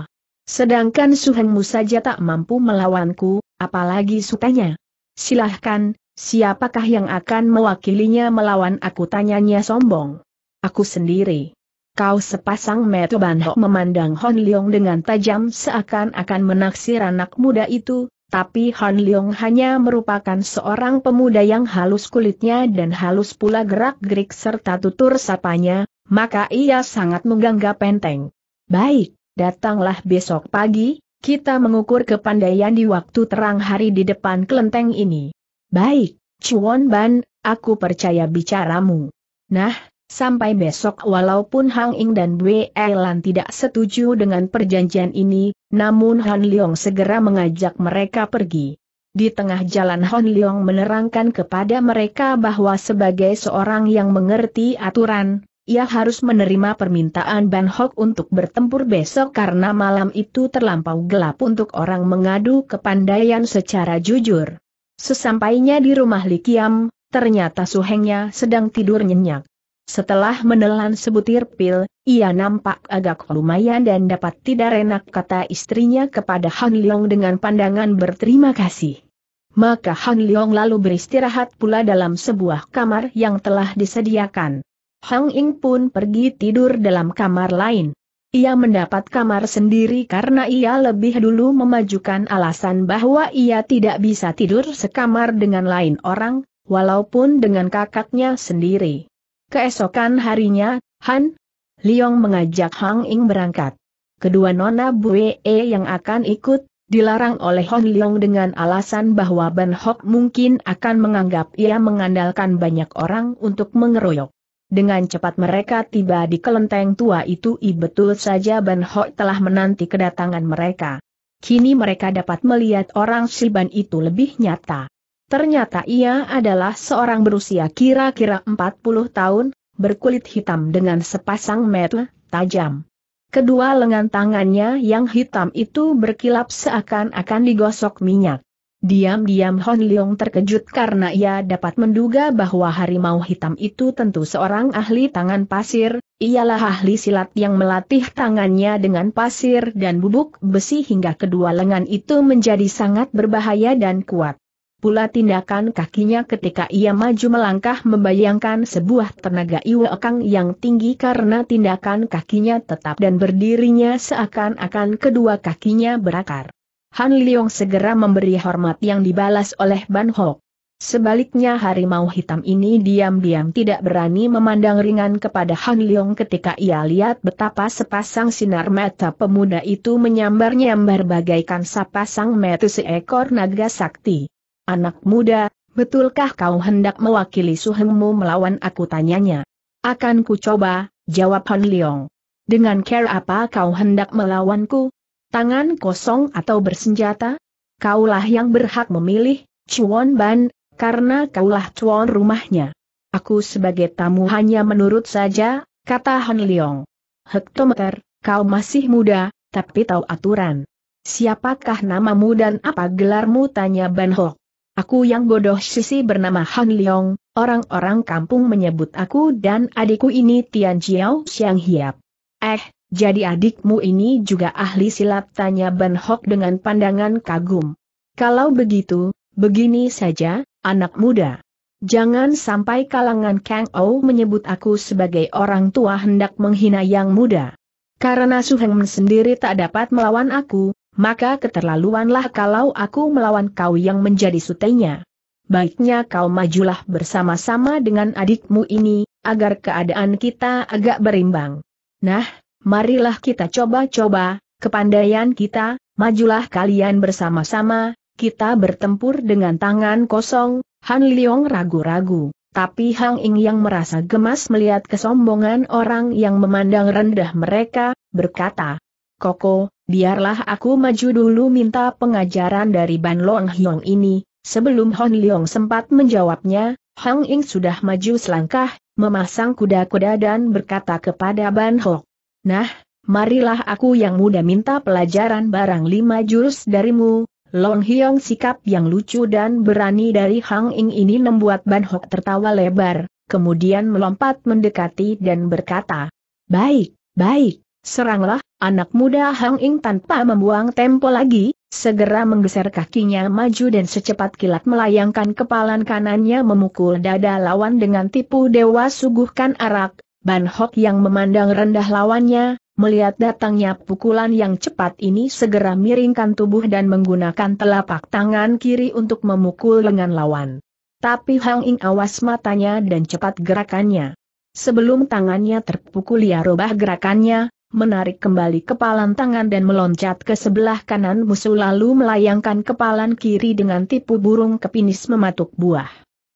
Sedangkan Suhenmu saja tak mampu melawanku, apalagi sukanya. Silahkan, siapakah yang akan mewakilinya melawan aku tanyanya sombong. Aku sendiri. Kau sepasang metu Banho memandang Hon Leong dengan tajam seakan-akan menaksir anak muda itu, tapi Hon Leong hanya merupakan seorang pemuda yang halus kulitnya dan halus pula gerak-gerik serta tutur sapanya, maka ia sangat mengganggu penteng. Baik, datanglah besok pagi, kita mengukur kepandaian di waktu terang hari di depan kelenteng ini. Baik, Chuan Ban, aku percaya bicaramu. Nah, Sampai besok walaupun Hang Ing dan Wei Elan tidak setuju dengan perjanjian ini, namun Han Leong segera mengajak mereka pergi. Di tengah jalan Han Leong menerangkan kepada mereka bahwa sebagai seorang yang mengerti aturan, ia harus menerima permintaan Ban Hok untuk bertempur besok karena malam itu terlampau gelap untuk orang mengadu kepandaian secara jujur. Sesampainya di rumah Likiam, ternyata suhengnya sedang tidur nyenyak. Setelah menelan sebutir pil, ia nampak agak lumayan dan dapat tidak enak kata istrinya kepada Han Leong dengan pandangan berterima kasih. Maka Han Leong lalu beristirahat pula dalam sebuah kamar yang telah disediakan. Hang Ying pun pergi tidur dalam kamar lain. Ia mendapat kamar sendiri karena ia lebih dulu memajukan alasan bahwa ia tidak bisa tidur sekamar dengan lain orang, walaupun dengan kakaknya sendiri. Keesokan harinya, Han Liong mengajak Hang Ing berangkat. Kedua nona Bue yang akan ikut, dilarang oleh Hon Liong dengan alasan bahwa Ban Hok mungkin akan menganggap ia mengandalkan banyak orang untuk mengeroyok. Dengan cepat mereka tiba di kelenteng tua itu i betul saja Ban Hok telah menanti kedatangan mereka. Kini mereka dapat melihat orang Siban itu lebih nyata. Ternyata ia adalah seorang berusia kira-kira 40 tahun, berkulit hitam dengan sepasang mata tajam. Kedua lengan tangannya yang hitam itu berkilap seakan-akan digosok minyak. Diam-diam Hon Leong terkejut karena ia dapat menduga bahwa harimau hitam itu tentu seorang ahli tangan pasir, ialah ahli silat yang melatih tangannya dengan pasir dan bubuk besi hingga kedua lengan itu menjadi sangat berbahaya dan kuat pula tindakan kakinya ketika ia maju melangkah membayangkan sebuah tenaga iwekang yang tinggi karena tindakan kakinya tetap dan berdirinya seakan-akan kedua kakinya berakar. Han Leong segera memberi hormat yang dibalas oleh Ban Hok. Sebaliknya harimau hitam ini diam-diam tidak berani memandang ringan kepada Han Leong ketika ia lihat betapa sepasang sinar mata pemuda itu menyambar-nyambar bagaikan sepasang mata seekor naga sakti. Anak muda, betulkah kau hendak mewakili suhengmu melawan aku tanyanya? Akan ku coba, jawab Han Leong. Dengan care apa kau hendak melawanku? Tangan kosong atau bersenjata? Kaulah yang berhak memilih, Chuan Ban, karena kaulah Chuan rumahnya. Aku sebagai tamu hanya menurut saja, kata Han Leong. Hektometer, kau masih muda, tapi tahu aturan. Siapakah namamu dan apa gelarmu tanya Ban Hok. Aku yang bodoh sisi bernama Han Leong, orang-orang kampung menyebut aku dan adikku ini Tian Jiao Xiang Hiap. Eh, jadi adikmu ini juga ahli silat tanya Ben Hok dengan pandangan kagum. Kalau begitu, begini saja, anak muda. Jangan sampai kalangan Kang Ou menyebut aku sebagai orang tua hendak menghina yang muda. Karena Su Heng sendiri tak dapat melawan aku, maka keterlaluanlah kalau aku melawan kau yang menjadi sutenya. Baiknya kau majulah bersama-sama dengan adikmu ini, agar keadaan kita agak berimbang. Nah, marilah kita coba-coba, kepandaian kita, majulah kalian bersama-sama, kita bertempur dengan tangan kosong, Han Liong ragu-ragu. Tapi Hang Ing yang merasa gemas melihat kesombongan orang yang memandang rendah mereka, berkata, Koko, biarlah aku maju dulu minta pengajaran dari Ban Long Hyong ini, sebelum Hon Leong sempat menjawabnya, Hong Ing sudah maju selangkah, memasang kuda-kuda dan berkata kepada Ban Hok, Nah, marilah aku yang muda minta pelajaran barang lima jurus darimu, Long Hyong sikap yang lucu dan berani dari Hang Ing ini membuat Ban Hok tertawa lebar, kemudian melompat mendekati dan berkata, Baik, baik, Seranglah, anak muda Hang Ing tanpa membuang tempo lagi, segera menggeser kakinya maju dan secepat kilat melayangkan kepalan kanannya memukul dada lawan dengan tipu dewa suguhkan arak, Ban Hok yang memandang rendah lawannya, melihat datangnya pukulan yang cepat ini segera miringkan tubuh dan menggunakan telapak tangan kiri untuk memukul lengan lawan. Tapi Hang Ing awas matanya dan cepat gerakannya. Sebelum tangannya terpukul ia rubah gerakannya, menarik kembali kepalan tangan dan meloncat ke sebelah kanan musuh lalu melayangkan kepalan kiri dengan tipu burung ke pinis mematuk buah.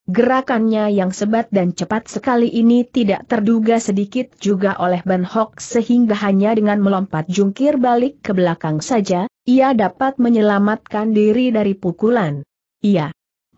Gerakannya yang sebat dan cepat sekali ini tidak terduga sedikit juga oleh Ben Hock sehingga hanya dengan melompat jungkir balik ke belakang saja, ia dapat menyelamatkan diri dari pukulan. Ia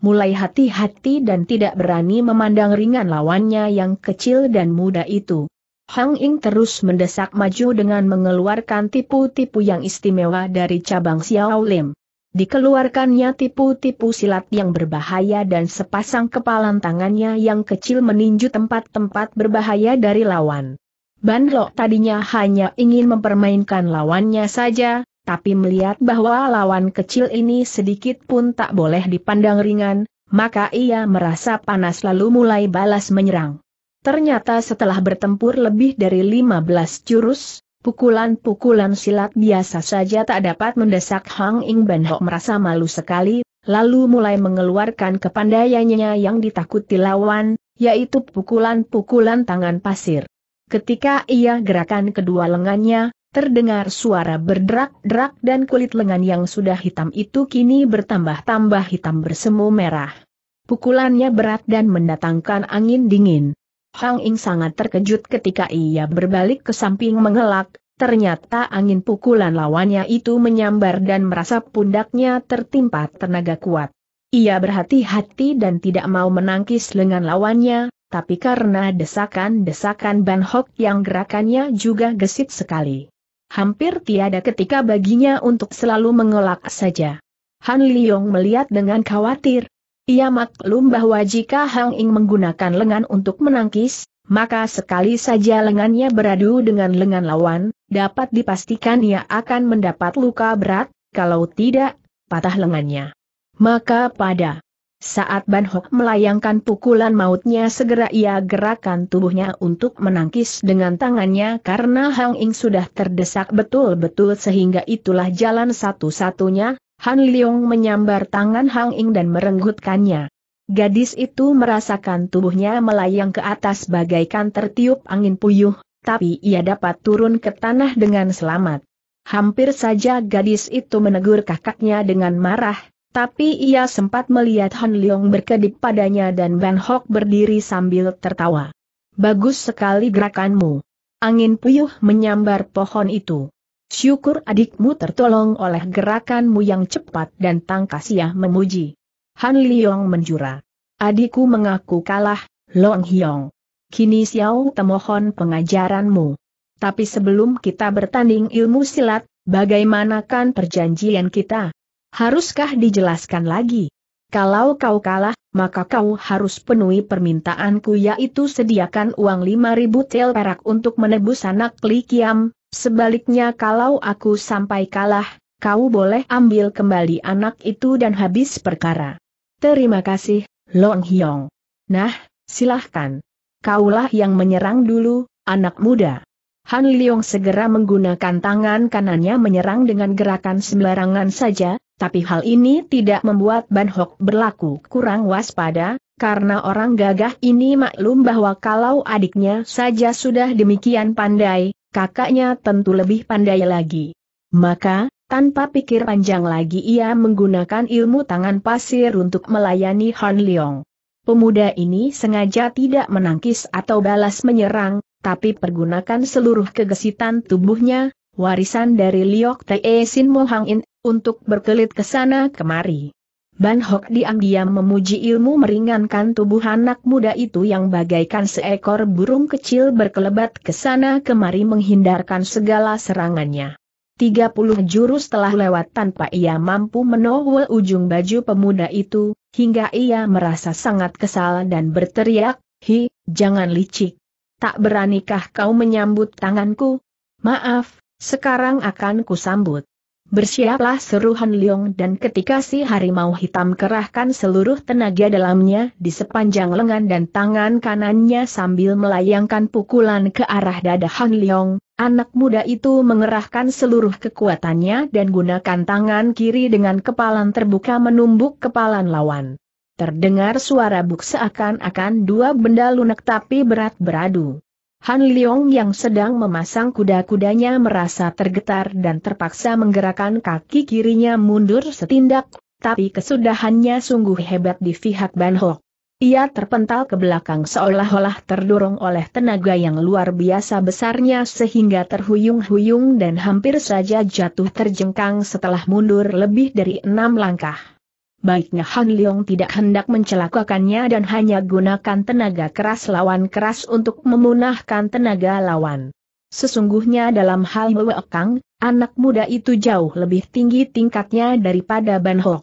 mulai hati-hati dan tidak berani memandang ringan lawannya yang kecil dan muda itu. Hang Ing terus mendesak maju dengan mengeluarkan tipu-tipu yang istimewa dari cabang Xiao Lim. Dikeluarkannya tipu-tipu silat yang berbahaya dan sepasang kepalan tangannya yang kecil meninju tempat-tempat berbahaya dari lawan. Ban Lo tadinya hanya ingin mempermainkan lawannya saja, tapi melihat bahwa lawan kecil ini sedikit pun tak boleh dipandang ringan, maka ia merasa panas lalu mulai balas menyerang. Ternyata setelah bertempur lebih dari 15 jurus, pukulan-pukulan silat biasa saja tak dapat mendesak Hang Ing Ben Ho merasa malu sekali, lalu mulai mengeluarkan kepandaiannya yang ditakuti lawan, yaitu pukulan-pukulan tangan pasir. Ketika ia gerakan kedua lengannya, terdengar suara berderak-derak dan kulit lengan yang sudah hitam itu kini bertambah-tambah hitam bersemu merah. Pukulannya berat dan mendatangkan angin dingin. Hang Ing sangat terkejut ketika ia berbalik ke samping mengelak, ternyata angin pukulan lawannya itu menyambar dan merasa pundaknya tertimpa tenaga kuat. Ia berhati-hati dan tidak mau menangkis lengan lawannya, tapi karena desakan-desakan Ban Hok yang gerakannya juga gesit sekali. Hampir tiada ketika baginya untuk selalu mengelak saja. Han Liyong melihat dengan khawatir, ia maklum bahwa jika Hang Ing menggunakan lengan untuk menangkis, maka sekali saja lengannya beradu dengan lengan lawan, dapat dipastikan ia akan mendapat luka berat, kalau tidak, patah lengannya. Maka pada saat Ban Hok melayangkan pukulan mautnya segera ia gerakan tubuhnya untuk menangkis dengan tangannya karena Hang Ing sudah terdesak betul-betul sehingga itulah jalan satu-satunya, Han Leong menyambar tangan Hang Ing dan merenggutkannya. Gadis itu merasakan tubuhnya melayang ke atas bagaikan tertiup angin puyuh, tapi ia dapat turun ke tanah dengan selamat. Hampir saja gadis itu menegur kakaknya dengan marah, tapi ia sempat melihat Han Leong berkedip padanya dan Ban Hock berdiri sambil tertawa. Bagus sekali gerakanmu. Angin puyuh menyambar pohon itu. Syukur adikmu tertolong oleh gerakanmu yang cepat dan tangkas ya memuji. Han Liyong menjura. Adikku mengaku kalah, Long Hiong. Kini Xiao temohon pengajaranmu. Tapi sebelum kita bertanding ilmu silat, bagaimanakan perjanjian kita? Haruskah dijelaskan lagi? Kalau kau kalah, maka kau harus penuhi permintaanku yaitu sediakan uang 5000 tel perak untuk menebus anak Li Kiam, Sebaliknya kalau aku sampai kalah, kau boleh ambil kembali anak itu dan habis perkara. Terima kasih, Long Hyong. Nah, silahkan. Kaulah yang menyerang dulu, anak muda. Han Leong segera menggunakan tangan kanannya menyerang dengan gerakan sembarangan saja, tapi hal ini tidak membuat Ban Hok berlaku kurang waspada, karena orang gagah ini maklum bahwa kalau adiknya saja sudah demikian pandai, kakaknya tentu lebih pandai lagi. Maka, tanpa pikir panjang lagi ia menggunakan ilmu tangan pasir untuk melayani Han Leong. Pemuda ini sengaja tidak menangkis atau balas menyerang, tapi pergunakan seluruh kegesitan tubuhnya, warisan dari Liok Taesin Sin Mohang In, untuk berkelit ke sana kemari. Ban Hok diam-diam memuji ilmu meringankan tubuh anak muda itu yang bagaikan seekor burung kecil berkelebat ke sana kemari menghindarkan segala serangannya. 30 jurus telah lewat tanpa ia mampu menowel ujung baju pemuda itu, hingga ia merasa sangat kesal dan berteriak, Hi, jangan licik. Tak beranikah kau menyambut tanganku? Maaf, sekarang akan kusambut. Bersiaplah seru Han Leong dan ketika si harimau hitam kerahkan seluruh tenaga dalamnya di sepanjang lengan dan tangan kanannya sambil melayangkan pukulan ke arah dada Han Leong, anak muda itu mengerahkan seluruh kekuatannya dan gunakan tangan kiri dengan kepalan terbuka menumbuk kepalan lawan. Terdengar suara buk seakan-akan dua benda lunak tapi berat beradu. Han Leong yang sedang memasang kuda-kudanya merasa tergetar dan terpaksa menggerakkan kaki kirinya mundur setindak, tapi kesudahannya sungguh hebat di pihak Ban Hok. Ia terpental ke belakang seolah-olah terdorong oleh tenaga yang luar biasa besarnya sehingga terhuyung-huyung dan hampir saja jatuh terjengkang setelah mundur lebih dari enam langkah baiknya Han Leong tidak hendak mencelakakannya dan hanya gunakan tenaga keras lawan keras untuk memunahkan tenaga lawan. Sesungguhnya dalam hal Kang, anak muda itu jauh lebih tinggi tingkatnya daripada Ban Hok.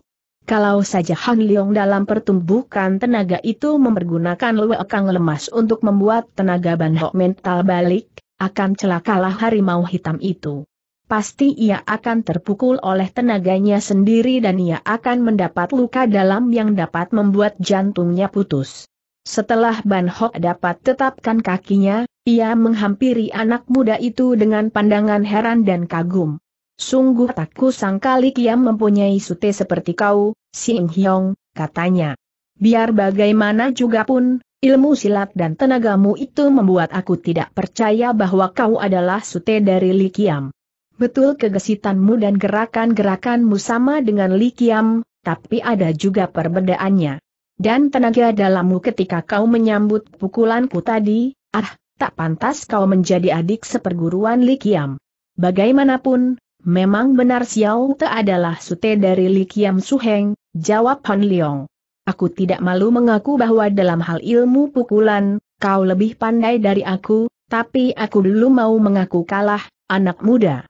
Kalau saja Han Leong dalam pertumbukan tenaga itu mempergunakan Kang lemas untuk membuat tenaga Ban Hok mental balik, akan celakalah harimau hitam itu pasti ia akan terpukul oleh tenaganya sendiri dan ia akan mendapat luka dalam yang dapat membuat jantungnya putus. Setelah Ban Hok dapat tetapkan kakinya, ia menghampiri anak muda itu dengan pandangan heran dan kagum. Sungguh tak kusangka Kiam mempunyai sute seperti kau, Sing Hyong, katanya. Biar bagaimana juga pun, ilmu silat dan tenagamu itu membuat aku tidak percaya bahwa kau adalah sute dari Li Betul kegesitanmu dan gerakan-gerakanmu sama dengan Li Qiang, tapi ada juga perbedaannya. Dan tenaga dalammu ketika kau menyambut pukulanku tadi, ah, tak pantas kau menjadi adik seperguruan Li Qiang. Bagaimanapun, memang benar Xiao Te adalah sute dari Li Su Suheng, jawab Han Leong. Aku tidak malu mengaku bahwa dalam hal ilmu pukulan, kau lebih pandai dari aku, tapi aku belum mau mengaku kalah, anak muda.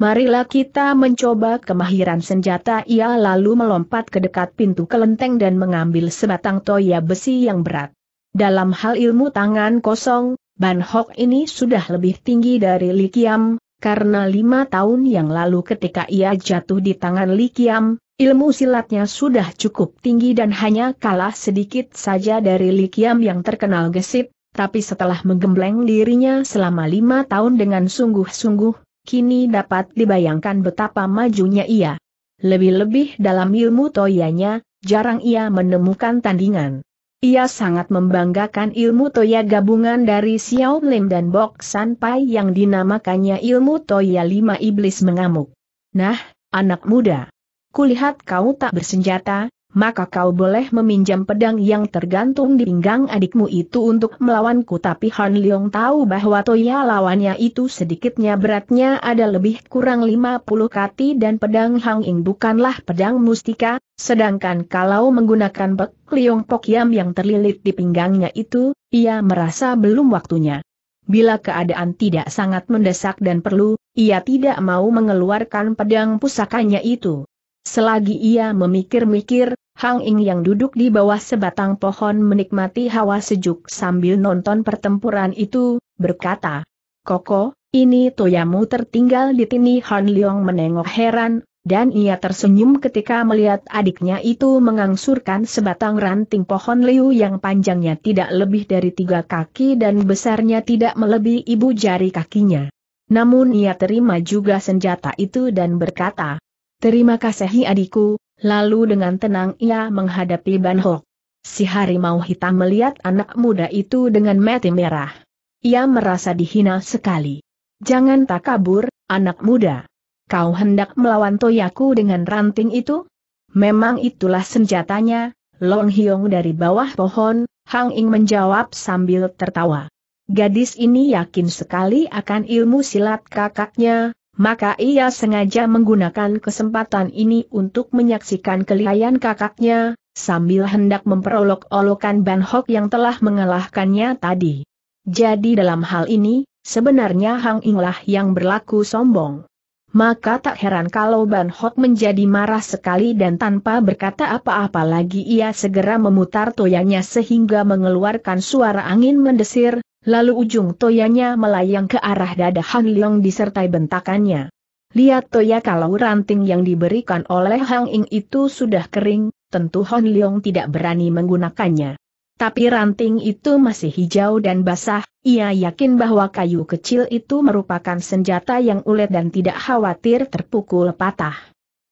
Marilah kita mencoba kemahiran senjata ia lalu melompat ke dekat pintu kelenteng dan mengambil sebatang toya besi yang berat. Dalam hal ilmu tangan kosong, Ban Hok ini sudah lebih tinggi dari Likiam, karena lima tahun yang lalu ketika ia jatuh di tangan Likiam, ilmu silatnya sudah cukup tinggi dan hanya kalah sedikit saja dari Likiam yang terkenal gesit, tapi setelah menggembleng dirinya selama lima tahun dengan sungguh-sungguh, kini dapat dibayangkan betapa majunya ia. Lebih-lebih dalam ilmu toyanya, jarang ia menemukan tandingan. Ia sangat membanggakan ilmu toya gabungan dari Xiao Lim dan Bok San Pai yang dinamakannya ilmu toya lima iblis mengamuk. Nah, anak muda. Kulihat kau tak bersenjata, maka kau boleh meminjam pedang yang tergantung di pinggang adikmu itu untuk melawanku. Tapi Han Leong tahu bahwa toya lawannya itu sedikitnya beratnya ada lebih kurang 50 kati dan pedang Hang Ing bukanlah pedang mustika, sedangkan kalau menggunakan pek Leong Pokyam yang terlilit di pinggangnya itu, ia merasa belum waktunya. Bila keadaan tidak sangat mendesak dan perlu, ia tidak mau mengeluarkan pedang pusakanya itu. Selagi ia memikir-mikir, Hang Ing yang duduk di bawah sebatang pohon menikmati hawa sejuk sambil nonton pertempuran itu, berkata, Koko, ini toyamu tertinggal di tini Han Leong menengok heran, dan ia tersenyum ketika melihat adiknya itu mengangsurkan sebatang ranting pohon liu yang panjangnya tidak lebih dari tiga kaki dan besarnya tidak melebihi ibu jari kakinya. Namun ia terima juga senjata itu dan berkata, Terima kasih adikku, lalu dengan tenang ia menghadapi Ban Hok. Si harimau hitam melihat anak muda itu dengan mata merah. Ia merasa dihina sekali. Jangan tak kabur, anak muda. Kau hendak melawan toyaku dengan ranting itu? Memang itulah senjatanya, Long Hyong dari bawah pohon, Hang Ing menjawab sambil tertawa. Gadis ini yakin sekali akan ilmu silat kakaknya, maka ia sengaja menggunakan kesempatan ini untuk menyaksikan kelihayan kakaknya, sambil hendak memperolok-olokan Ban Hok yang telah mengalahkannya tadi. Jadi dalam hal ini, sebenarnya Hang Inglah yang berlaku sombong. Maka tak heran kalau Ban Hok menjadi marah sekali dan tanpa berkata apa-apa lagi ia segera memutar toyanya sehingga mengeluarkan suara angin mendesir, Lalu ujung toyanya melayang ke arah dada Han Leong disertai bentakannya. Lihat toya kalau ranting yang diberikan oleh Hang Ing itu sudah kering, tentu Han Leong tidak berani menggunakannya. Tapi ranting itu masih hijau dan basah, ia yakin bahwa kayu kecil itu merupakan senjata yang ulet dan tidak khawatir terpukul patah.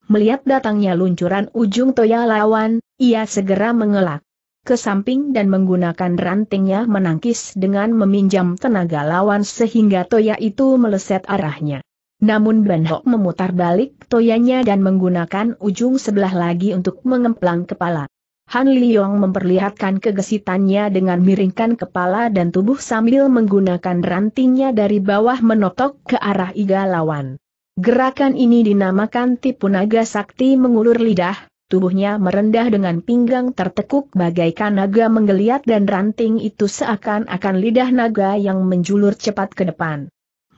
Melihat datangnya luncuran ujung toya lawan, ia segera mengelak ke samping dan menggunakan rantingnya menangkis dengan meminjam tenaga lawan sehingga toya itu meleset arahnya. Namun Ban memutar balik toyanya dan menggunakan ujung sebelah lagi untuk mengemplang kepala. Han Liyong memperlihatkan kegesitannya dengan miringkan kepala dan tubuh sambil menggunakan rantingnya dari bawah menotok ke arah iga lawan. Gerakan ini dinamakan tipu naga sakti mengulur lidah, tubuhnya merendah dengan pinggang tertekuk bagaikan naga menggeliat dan ranting itu seakan-akan lidah naga yang menjulur cepat ke depan.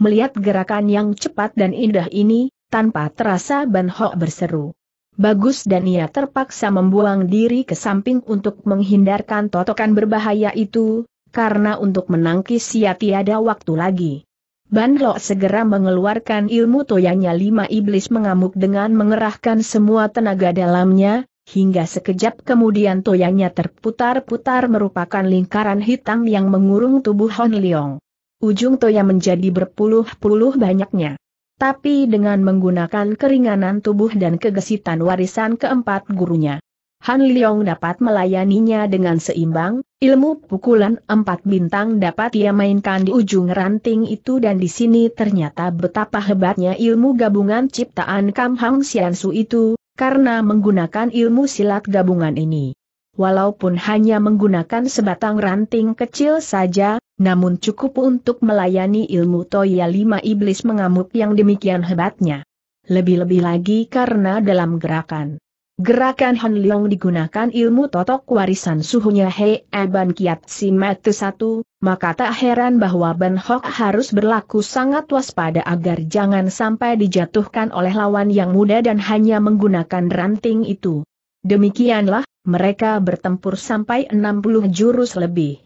Melihat gerakan yang cepat dan indah ini, tanpa terasa Ban Ho berseru. Bagus dan ia terpaksa membuang diri ke samping untuk menghindarkan totokan berbahaya itu, karena untuk menangkis ia tiada waktu lagi. Ban segera mengeluarkan ilmu toyanya lima iblis mengamuk dengan mengerahkan semua tenaga dalamnya, hingga sekejap kemudian toyanya terputar-putar merupakan lingkaran hitam yang mengurung tubuh Hon Leong. Ujung toya menjadi berpuluh-puluh banyaknya. Tapi dengan menggunakan keringanan tubuh dan kegesitan warisan keempat gurunya, Han Leong dapat melayaninya dengan seimbang, Ilmu pukulan empat bintang dapat ia mainkan di ujung ranting itu dan di sini ternyata betapa hebatnya ilmu gabungan ciptaan Kam Hang Su itu, karena menggunakan ilmu silat gabungan ini. Walaupun hanya menggunakan sebatang ranting kecil saja, namun cukup untuk melayani ilmu Toya lima iblis mengamuk yang demikian hebatnya. Lebih-lebih lagi karena dalam gerakan Gerakan Han Leong digunakan ilmu totok warisan suhunya he Eban Kiat Si Mete Satu, maka tak heran bahwa Ben Hock harus berlaku sangat waspada agar jangan sampai dijatuhkan oleh lawan yang muda dan hanya menggunakan ranting itu. Demikianlah, mereka bertempur sampai 60 jurus lebih.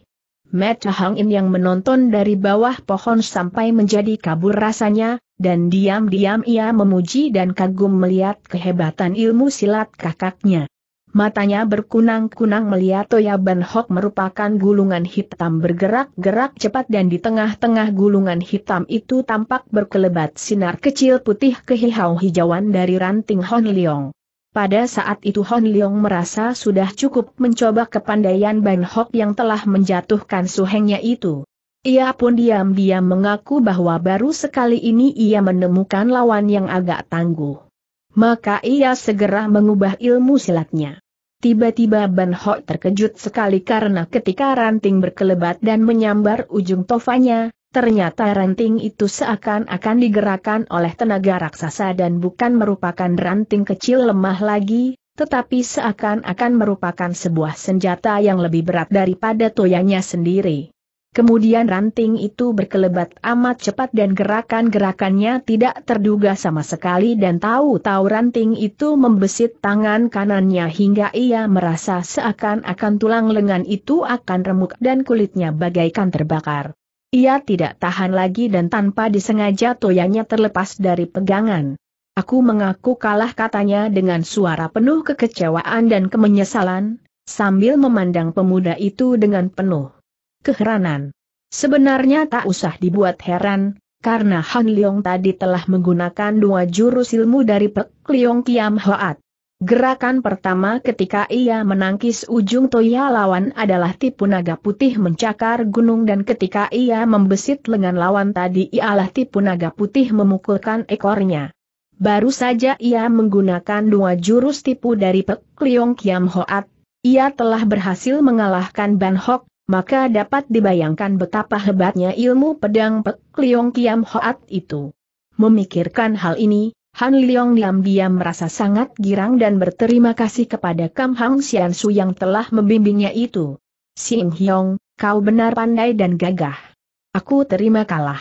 Meta Hang In yang menonton dari bawah pohon sampai menjadi kabur rasanya, dan diam-diam ia memuji dan kagum melihat kehebatan ilmu silat kakaknya. Matanya berkunang-kunang melihat Toya Ban Hok merupakan gulungan hitam bergerak-gerak cepat dan di tengah-tengah gulungan hitam itu tampak berkelebat sinar kecil putih kehihau hijauan dari ranting Hon Leong. Pada saat itu Hon Leong merasa sudah cukup mencoba kepandaian Ban Hok yang telah menjatuhkan suhengnya itu. Ia pun diam-diam mengaku bahwa baru sekali ini ia menemukan lawan yang agak tangguh. Maka ia segera mengubah ilmu silatnya. Tiba-tiba Ban Ho terkejut sekali karena ketika ranting berkelebat dan menyambar ujung tofanya, ternyata ranting itu seakan-akan digerakkan oleh tenaga raksasa dan bukan merupakan ranting kecil lemah lagi, tetapi seakan-akan merupakan sebuah senjata yang lebih berat daripada toyanya sendiri. Kemudian ranting itu berkelebat amat cepat dan gerakan-gerakannya tidak terduga sama sekali dan tahu-tahu ranting itu membesit tangan kanannya hingga ia merasa seakan-akan tulang lengan itu akan remuk dan kulitnya bagaikan terbakar. Ia tidak tahan lagi dan tanpa disengaja toyanya terlepas dari pegangan. Aku mengaku kalah katanya dengan suara penuh kekecewaan dan kemenyesalan, sambil memandang pemuda itu dengan penuh keheranan. Sebenarnya tak usah dibuat heran, karena Han Leong tadi telah menggunakan dua jurus ilmu dari Pek Leong Kiam Hoat. Gerakan pertama ketika ia menangkis ujung toya lawan adalah tipu naga putih mencakar gunung dan ketika ia membesit lengan lawan tadi ialah tipu naga putih memukulkan ekornya. Baru saja ia menggunakan dua jurus tipu dari Pek Leong Kiam Hoat, ia telah berhasil mengalahkan Ban Hok, maka dapat dibayangkan betapa hebatnya ilmu pedang Pek Liong Kiam Hoat itu. Memikirkan hal ini, Han Liong Liam diam merasa sangat girang dan berterima kasih kepada Kam Hang Sian Su yang telah membimbingnya itu. Sing Hyong, kau benar pandai dan gagah. Aku terima kalah.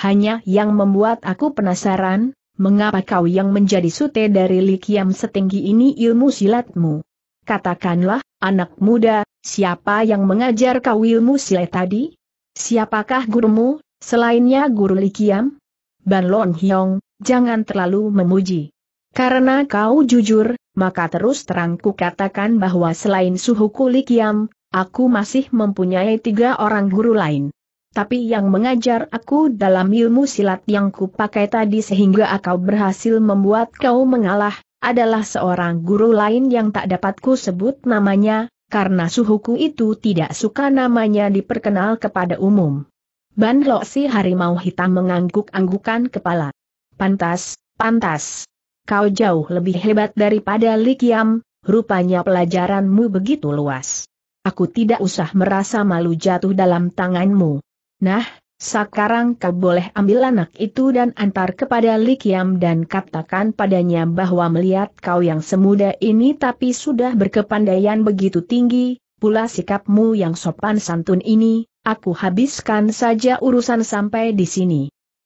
Hanya yang membuat aku penasaran, mengapa kau yang menjadi sute dari Likiam setinggi ini ilmu silatmu? Katakanlah, anak muda, Siapa yang mengajar kau ilmu silat tadi? Siapakah gurumu, selainnya guru Likiam? Ban Lon Hyong, jangan terlalu memuji. Karena kau jujur, maka terus terang ku katakan bahwa selain suhuku Likiam, aku masih mempunyai tiga orang guru lain. Tapi yang mengajar aku dalam ilmu silat yang pakai tadi sehingga kau berhasil membuat kau mengalah, adalah seorang guru lain yang tak dapat ku sebut namanya, karena suhuku itu tidak suka namanya diperkenal kepada umum. Ban Lo si harimau hitam mengangguk-anggukan kepala. Pantas, pantas. Kau jauh lebih hebat daripada Likiam, rupanya pelajaranmu begitu luas. Aku tidak usah merasa malu jatuh dalam tanganmu. Nah, sekarang kau boleh ambil anak itu dan antar kepada Likiam dan katakan padanya bahwa melihat kau yang semuda ini tapi sudah berkepandaian begitu tinggi, pula sikapmu yang sopan santun ini, aku habiskan saja urusan sampai di sini.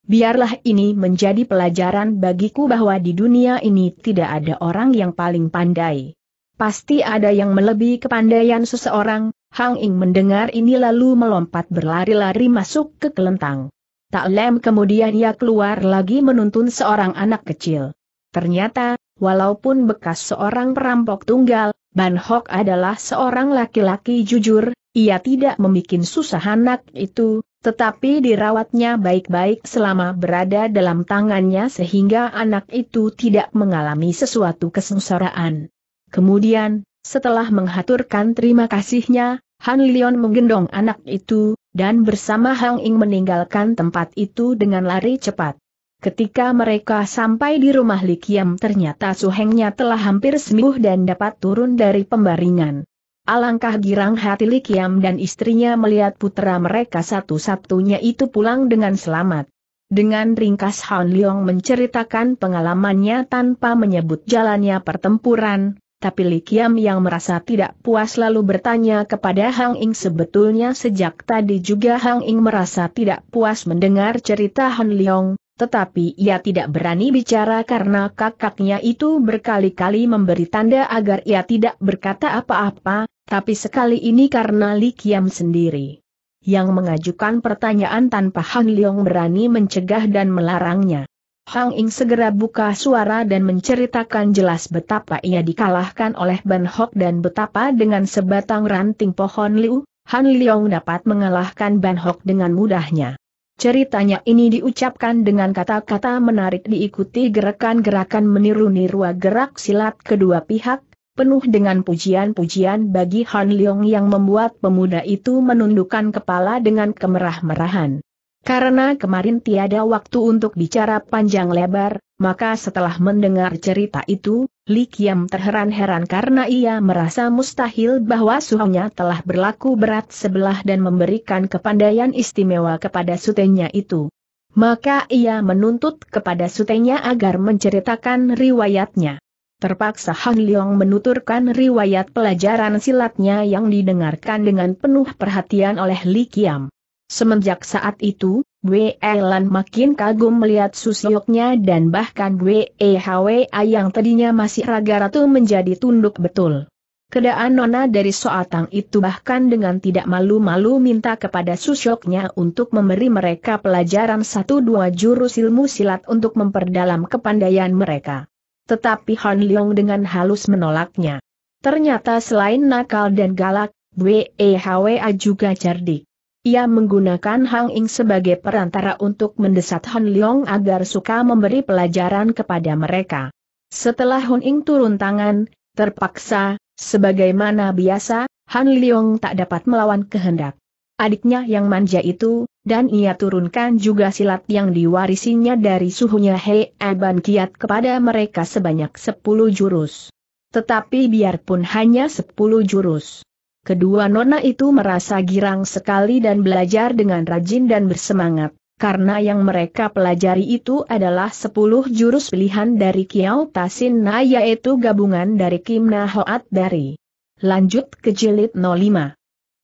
Biarlah ini menjadi pelajaran bagiku bahwa di dunia ini tidak ada orang yang paling pandai. Pasti ada yang melebihi kepandaian seseorang, Hang Ing mendengar ini lalu melompat berlari-lari masuk ke kelentang. Tak lem kemudian ia keluar lagi menuntun seorang anak kecil. Ternyata, walaupun bekas seorang perampok tunggal, Ban Hok adalah seorang laki-laki jujur, ia tidak membuat susah anak itu, tetapi dirawatnya baik-baik selama berada dalam tangannya sehingga anak itu tidak mengalami sesuatu kesengsaraan. Kemudian, setelah menghaturkan terima kasihnya, Han Leon menggendong anak itu, dan bersama Hang Ing meninggalkan tempat itu dengan lari cepat. Ketika mereka sampai di rumah Li Kiam ternyata Hengnya telah hampir sembuh dan dapat turun dari pembaringan. Alangkah girang hati Li Kiam dan istrinya melihat putra mereka satu-satunya itu pulang dengan selamat. Dengan ringkas Han Leong menceritakan pengalamannya tanpa menyebut jalannya pertempuran, tapi Li Kiam yang merasa tidak puas lalu bertanya kepada Hang Ing sebetulnya sejak tadi juga Hang Ing merasa tidak puas mendengar cerita Han Leong, tetapi ia tidak berani bicara karena kakaknya itu berkali-kali memberi tanda agar ia tidak berkata apa-apa, tapi sekali ini karena Li Kiam sendiri yang mengajukan pertanyaan tanpa Han Leong berani mencegah dan melarangnya. Hang Ing segera buka suara dan menceritakan jelas betapa ia dikalahkan oleh Ban Hok dan betapa dengan sebatang ranting pohon liu, Han Liong dapat mengalahkan Ban Hok dengan mudahnya. Ceritanya ini diucapkan dengan kata-kata menarik diikuti gerakan-gerakan meniru niru gerak silat kedua pihak, penuh dengan pujian-pujian bagi Han Liong yang membuat pemuda itu menundukkan kepala dengan kemerah-merahan. Karena kemarin tiada waktu untuk bicara panjang lebar, maka setelah mendengar cerita itu, Li Kiam terheran-heran karena ia merasa mustahil bahwa suhunya telah berlaku berat sebelah dan memberikan kepandaian istimewa kepada sutenya itu. Maka ia menuntut kepada sutenya agar menceritakan riwayatnya. Terpaksa Han Leong menuturkan riwayat pelajaran silatnya yang didengarkan dengan penuh perhatian oleh Li Kiam. Semenjak saat itu, Wei Lan makin kagum melihat susyoknya dan bahkan Wei Hwa yang tadinya masih raga ratu menjadi tunduk betul. Kedaan nona dari soatang itu bahkan dengan tidak malu-malu minta kepada susyoknya untuk memberi mereka pelajaran satu dua jurus ilmu silat untuk memperdalam kepandaian mereka. Tetapi Han Leong dengan halus menolaknya. Ternyata selain nakal dan galak, Wei Hwa juga cerdik. Ia menggunakan Hang Ing sebagai perantara untuk mendesak Han Leong agar suka memberi pelajaran kepada mereka. Setelah Hun Ing turun tangan, terpaksa, sebagaimana biasa, Han Leong tak dapat melawan kehendak adiknya yang manja itu, dan ia turunkan juga silat yang diwarisinya dari suhunya Hei Eban Kiat kepada mereka sebanyak 10 jurus. Tetapi biarpun hanya 10 jurus Kedua nona itu merasa girang sekali dan belajar dengan rajin dan bersemangat, karena yang mereka pelajari itu adalah sepuluh jurus pilihan dari Kiao Tasin Na yaitu gabungan dari Kim Na Hoat dari. Lanjut ke jilid 05.